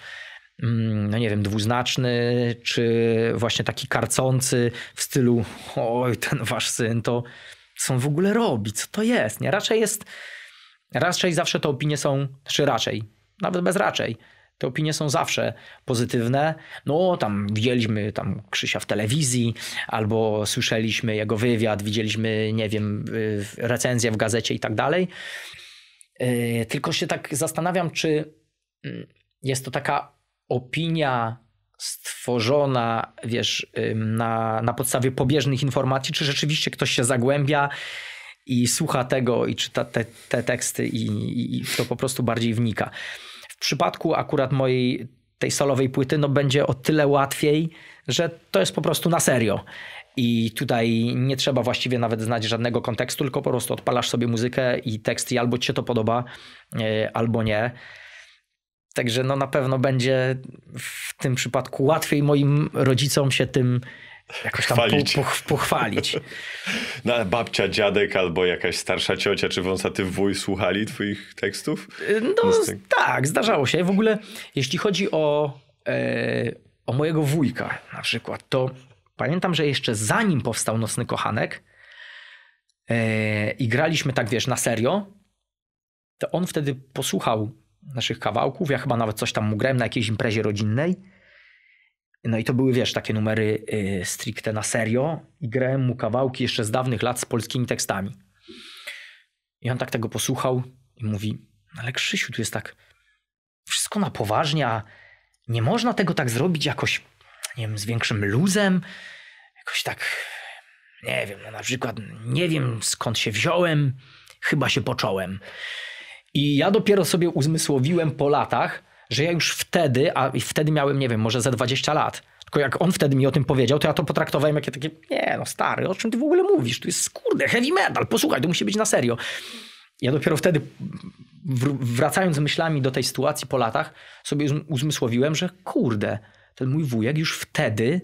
mm, no nie wiem, dwuznaczny, czy właśnie taki karcący w stylu oj, ten wasz syn to co on w ogóle robi, co to jest, nie? Raczej jest, raczej zawsze te opinie są, czy znaczy raczej, nawet bez raczej, te opinie są zawsze pozytywne. No, tam widzieliśmy tam Krzysia w telewizji, albo słyszeliśmy jego wywiad, widzieliśmy, nie wiem, y, recenzję w gazecie i tak dalej. E, tylko się tak zastanawiam, czy mm, jest to taka opinia stworzona, wiesz, na, na podstawie pobieżnych informacji, czy rzeczywiście ktoś się zagłębia i słucha tego i czyta te, te teksty i, i, i to po prostu bardziej wnika. W przypadku akurat mojej tej solowej płyty, no będzie o tyle łatwiej, że to jest po prostu na serio. I tutaj nie trzeba właściwie nawet znać żadnego kontekstu, tylko po prostu odpalasz sobie muzykę i tekst i albo ci się to podoba, e, albo nie. Także no na pewno będzie w tym przypadku łatwiej moim rodzicom się tym jakoś tam chwalić. Po, po, pochwalić. No, babcia, dziadek albo jakaś starsza ciocia czy wąsaty wuj słuchali twoich tekstów? E, no tak, zdarzało się. W ogóle jeśli chodzi o, e, o mojego wujka na przykład, to Pamiętam, że jeszcze zanim powstał Nocny Kochanek yy, i graliśmy tak, wiesz, na serio, to on wtedy posłuchał naszych kawałków. Ja chyba nawet coś tam mu grałem na jakiejś imprezie rodzinnej. No i to były, wiesz, takie numery yy, stricte na serio. I grałem mu kawałki jeszcze z dawnych lat z polskimi tekstami. I on tak tego posłuchał i mówi, no ale Krzysiu, tu jest tak wszystko na poważnie, a nie można tego tak zrobić jakoś nie wiem, z większym luzem, jakoś tak, nie wiem, no na przykład nie wiem skąd się wziąłem, chyba się począłem. I ja dopiero sobie uzmysłowiłem po latach, że ja już wtedy, a wtedy miałem, nie wiem, może za 20 lat, tylko jak on wtedy mi o tym powiedział, to ja to potraktowałem jak takie, nie no stary, o czym ty w ogóle mówisz? To jest kurde heavy metal, posłuchaj, to musi być na serio. Ja dopiero wtedy, wracając myślami do tej sytuacji po latach, sobie uzmysłowiłem, że kurde, ten mój wujek już wtedy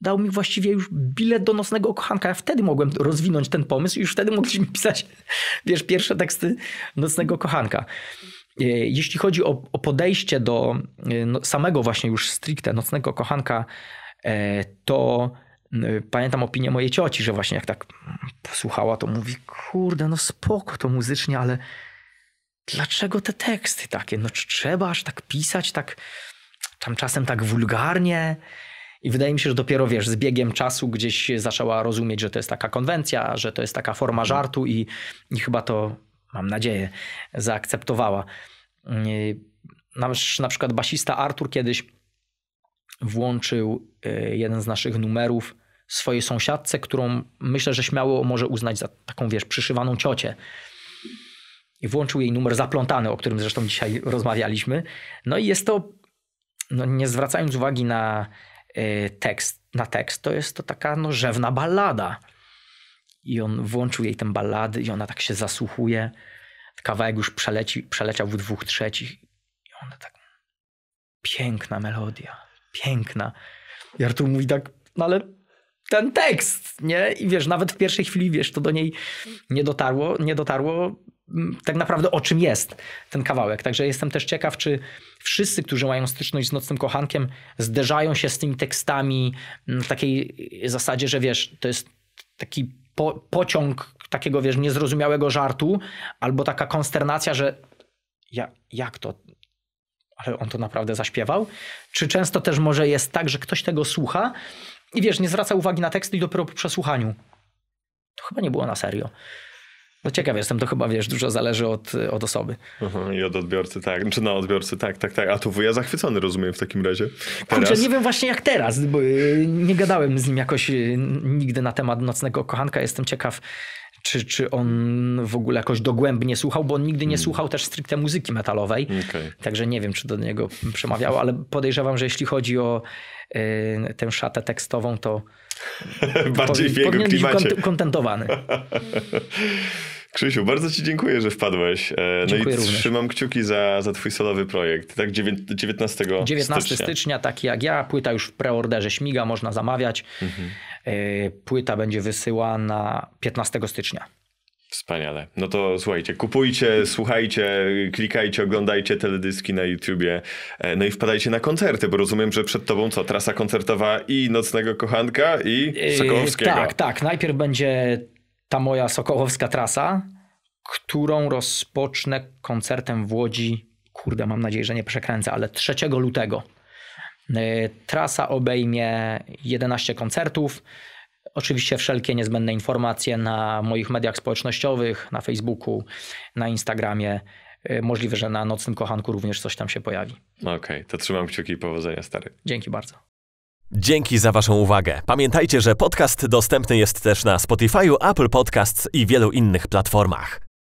dał mi właściwie już bilet do nocnego kochanka. Ja wtedy mogłem rozwinąć ten pomysł i już wtedy mogliśmy pisać, wiesz, pierwsze teksty nocnego kochanka. E, jeśli chodzi o, o podejście do e, no, samego właśnie już stricte nocnego kochanka, e, to pamiętam opinię mojej cioci, że właśnie jak tak posłuchała, to mówi, kurde, no spoko to muzycznie, ale dlaczego te teksty takie? No czy trzeba aż tak pisać, tak tam czasem tak wulgarnie. I wydaje mi się, że dopiero wiesz, z biegiem czasu gdzieś zaczęła rozumieć, że to jest taka konwencja, że to jest taka forma mhm. żartu i, i chyba to, mam nadzieję, zaakceptowała. Yy, Nasz na przykład basista Artur kiedyś włączył yy, jeden z naszych numerów swojej sąsiadce, którą myślę, że śmiało może uznać za taką, wiesz, przyszywaną ciocię. I włączył jej numer zaplątany, o którym zresztą dzisiaj rozmawialiśmy. No i jest to no, nie zwracając uwagi na y, tekst, na tekst, to jest to taka no, rzewna ballada. I on włączył jej tę balladę i ona tak się zasłuchuje. Kawałek już przeleci, przeleciał w dwóch trzecich. I ona tak, piękna melodia, piękna. I Artur mówi tak, no ale ten tekst, nie? I wiesz, nawet w pierwszej chwili, wiesz, to do niej nie dotarło, nie dotarło tak naprawdę o czym jest ten kawałek. Także jestem też ciekaw, czy wszyscy, którzy mają styczność z Nocnym Kochankiem, zderzają się z tymi tekstami w takiej zasadzie, że wiesz, to jest taki po, pociąg takiego, wiesz, niezrozumiałego żartu, albo taka konsternacja, że ja, jak to? Ale on to naprawdę zaśpiewał? Czy często też może jest tak, że ktoś tego słucha i wiesz, nie zwraca uwagi na teksty i dopiero po przesłuchaniu? To chyba nie było na serio. No ciekaw jestem, to chyba wiesz, dużo zależy od, od osoby. Aha, I od odbiorcy, tak. Czy na odbiorcy, tak, tak, tak. A tu ja zachwycony rozumiem w takim razie. Teraz... Kurczę, nie wiem właśnie jak teraz, bo y, nie gadałem z nim jakoś y, nigdy na temat Nocnego Kochanka. Jestem ciekaw, czy, czy on w ogóle jakoś dogłębnie słuchał, bo on nigdy nie hmm. słuchał też stricte muzyki metalowej. Okay. Także nie wiem, czy do niego przemawiało, ale podejrzewam, że jeśli chodzi o y, tę szatę tekstową, to Bardziej w jego klimacie. kontentowany. Krzysiu, bardzo Ci dziękuję, że wpadłeś. E, no dziękuję i również. trzymam kciuki za, za Twój solowy projekt. Tak, 19, 19 stycznia. stycznia, taki jak ja. Płyta już w preorderze śmiga, można zamawiać. Mhm. E, płyta będzie wysyłana 15 stycznia. Wspaniale. No to słuchajcie, kupujcie, słuchajcie, klikajcie, oglądajcie teledyski na YouTubie, e, no i wpadajcie na koncerty, bo rozumiem, że przed tobą co, trasa koncertowa i Nocnego Kochanka i yy, Sokołowskiego. Yy, tak, tak. Najpierw będzie ta moja Sokołowska trasa, którą rozpocznę koncertem w Łodzi, kurde, mam nadzieję, że nie przekręcę, ale 3 lutego. Yy, trasa obejmie 11 koncertów. Oczywiście wszelkie niezbędne informacje na moich mediach społecznościowych, na Facebooku, na Instagramie. E, możliwe, że na Nocnym Kochanku również coś tam się pojawi. Okej, okay, to trzymam kciuki i powodzenia, stary. Dzięki bardzo. Dzięki za Waszą uwagę. Pamiętajcie, że podcast dostępny jest też na Spotify, Apple Podcasts i wielu innych platformach.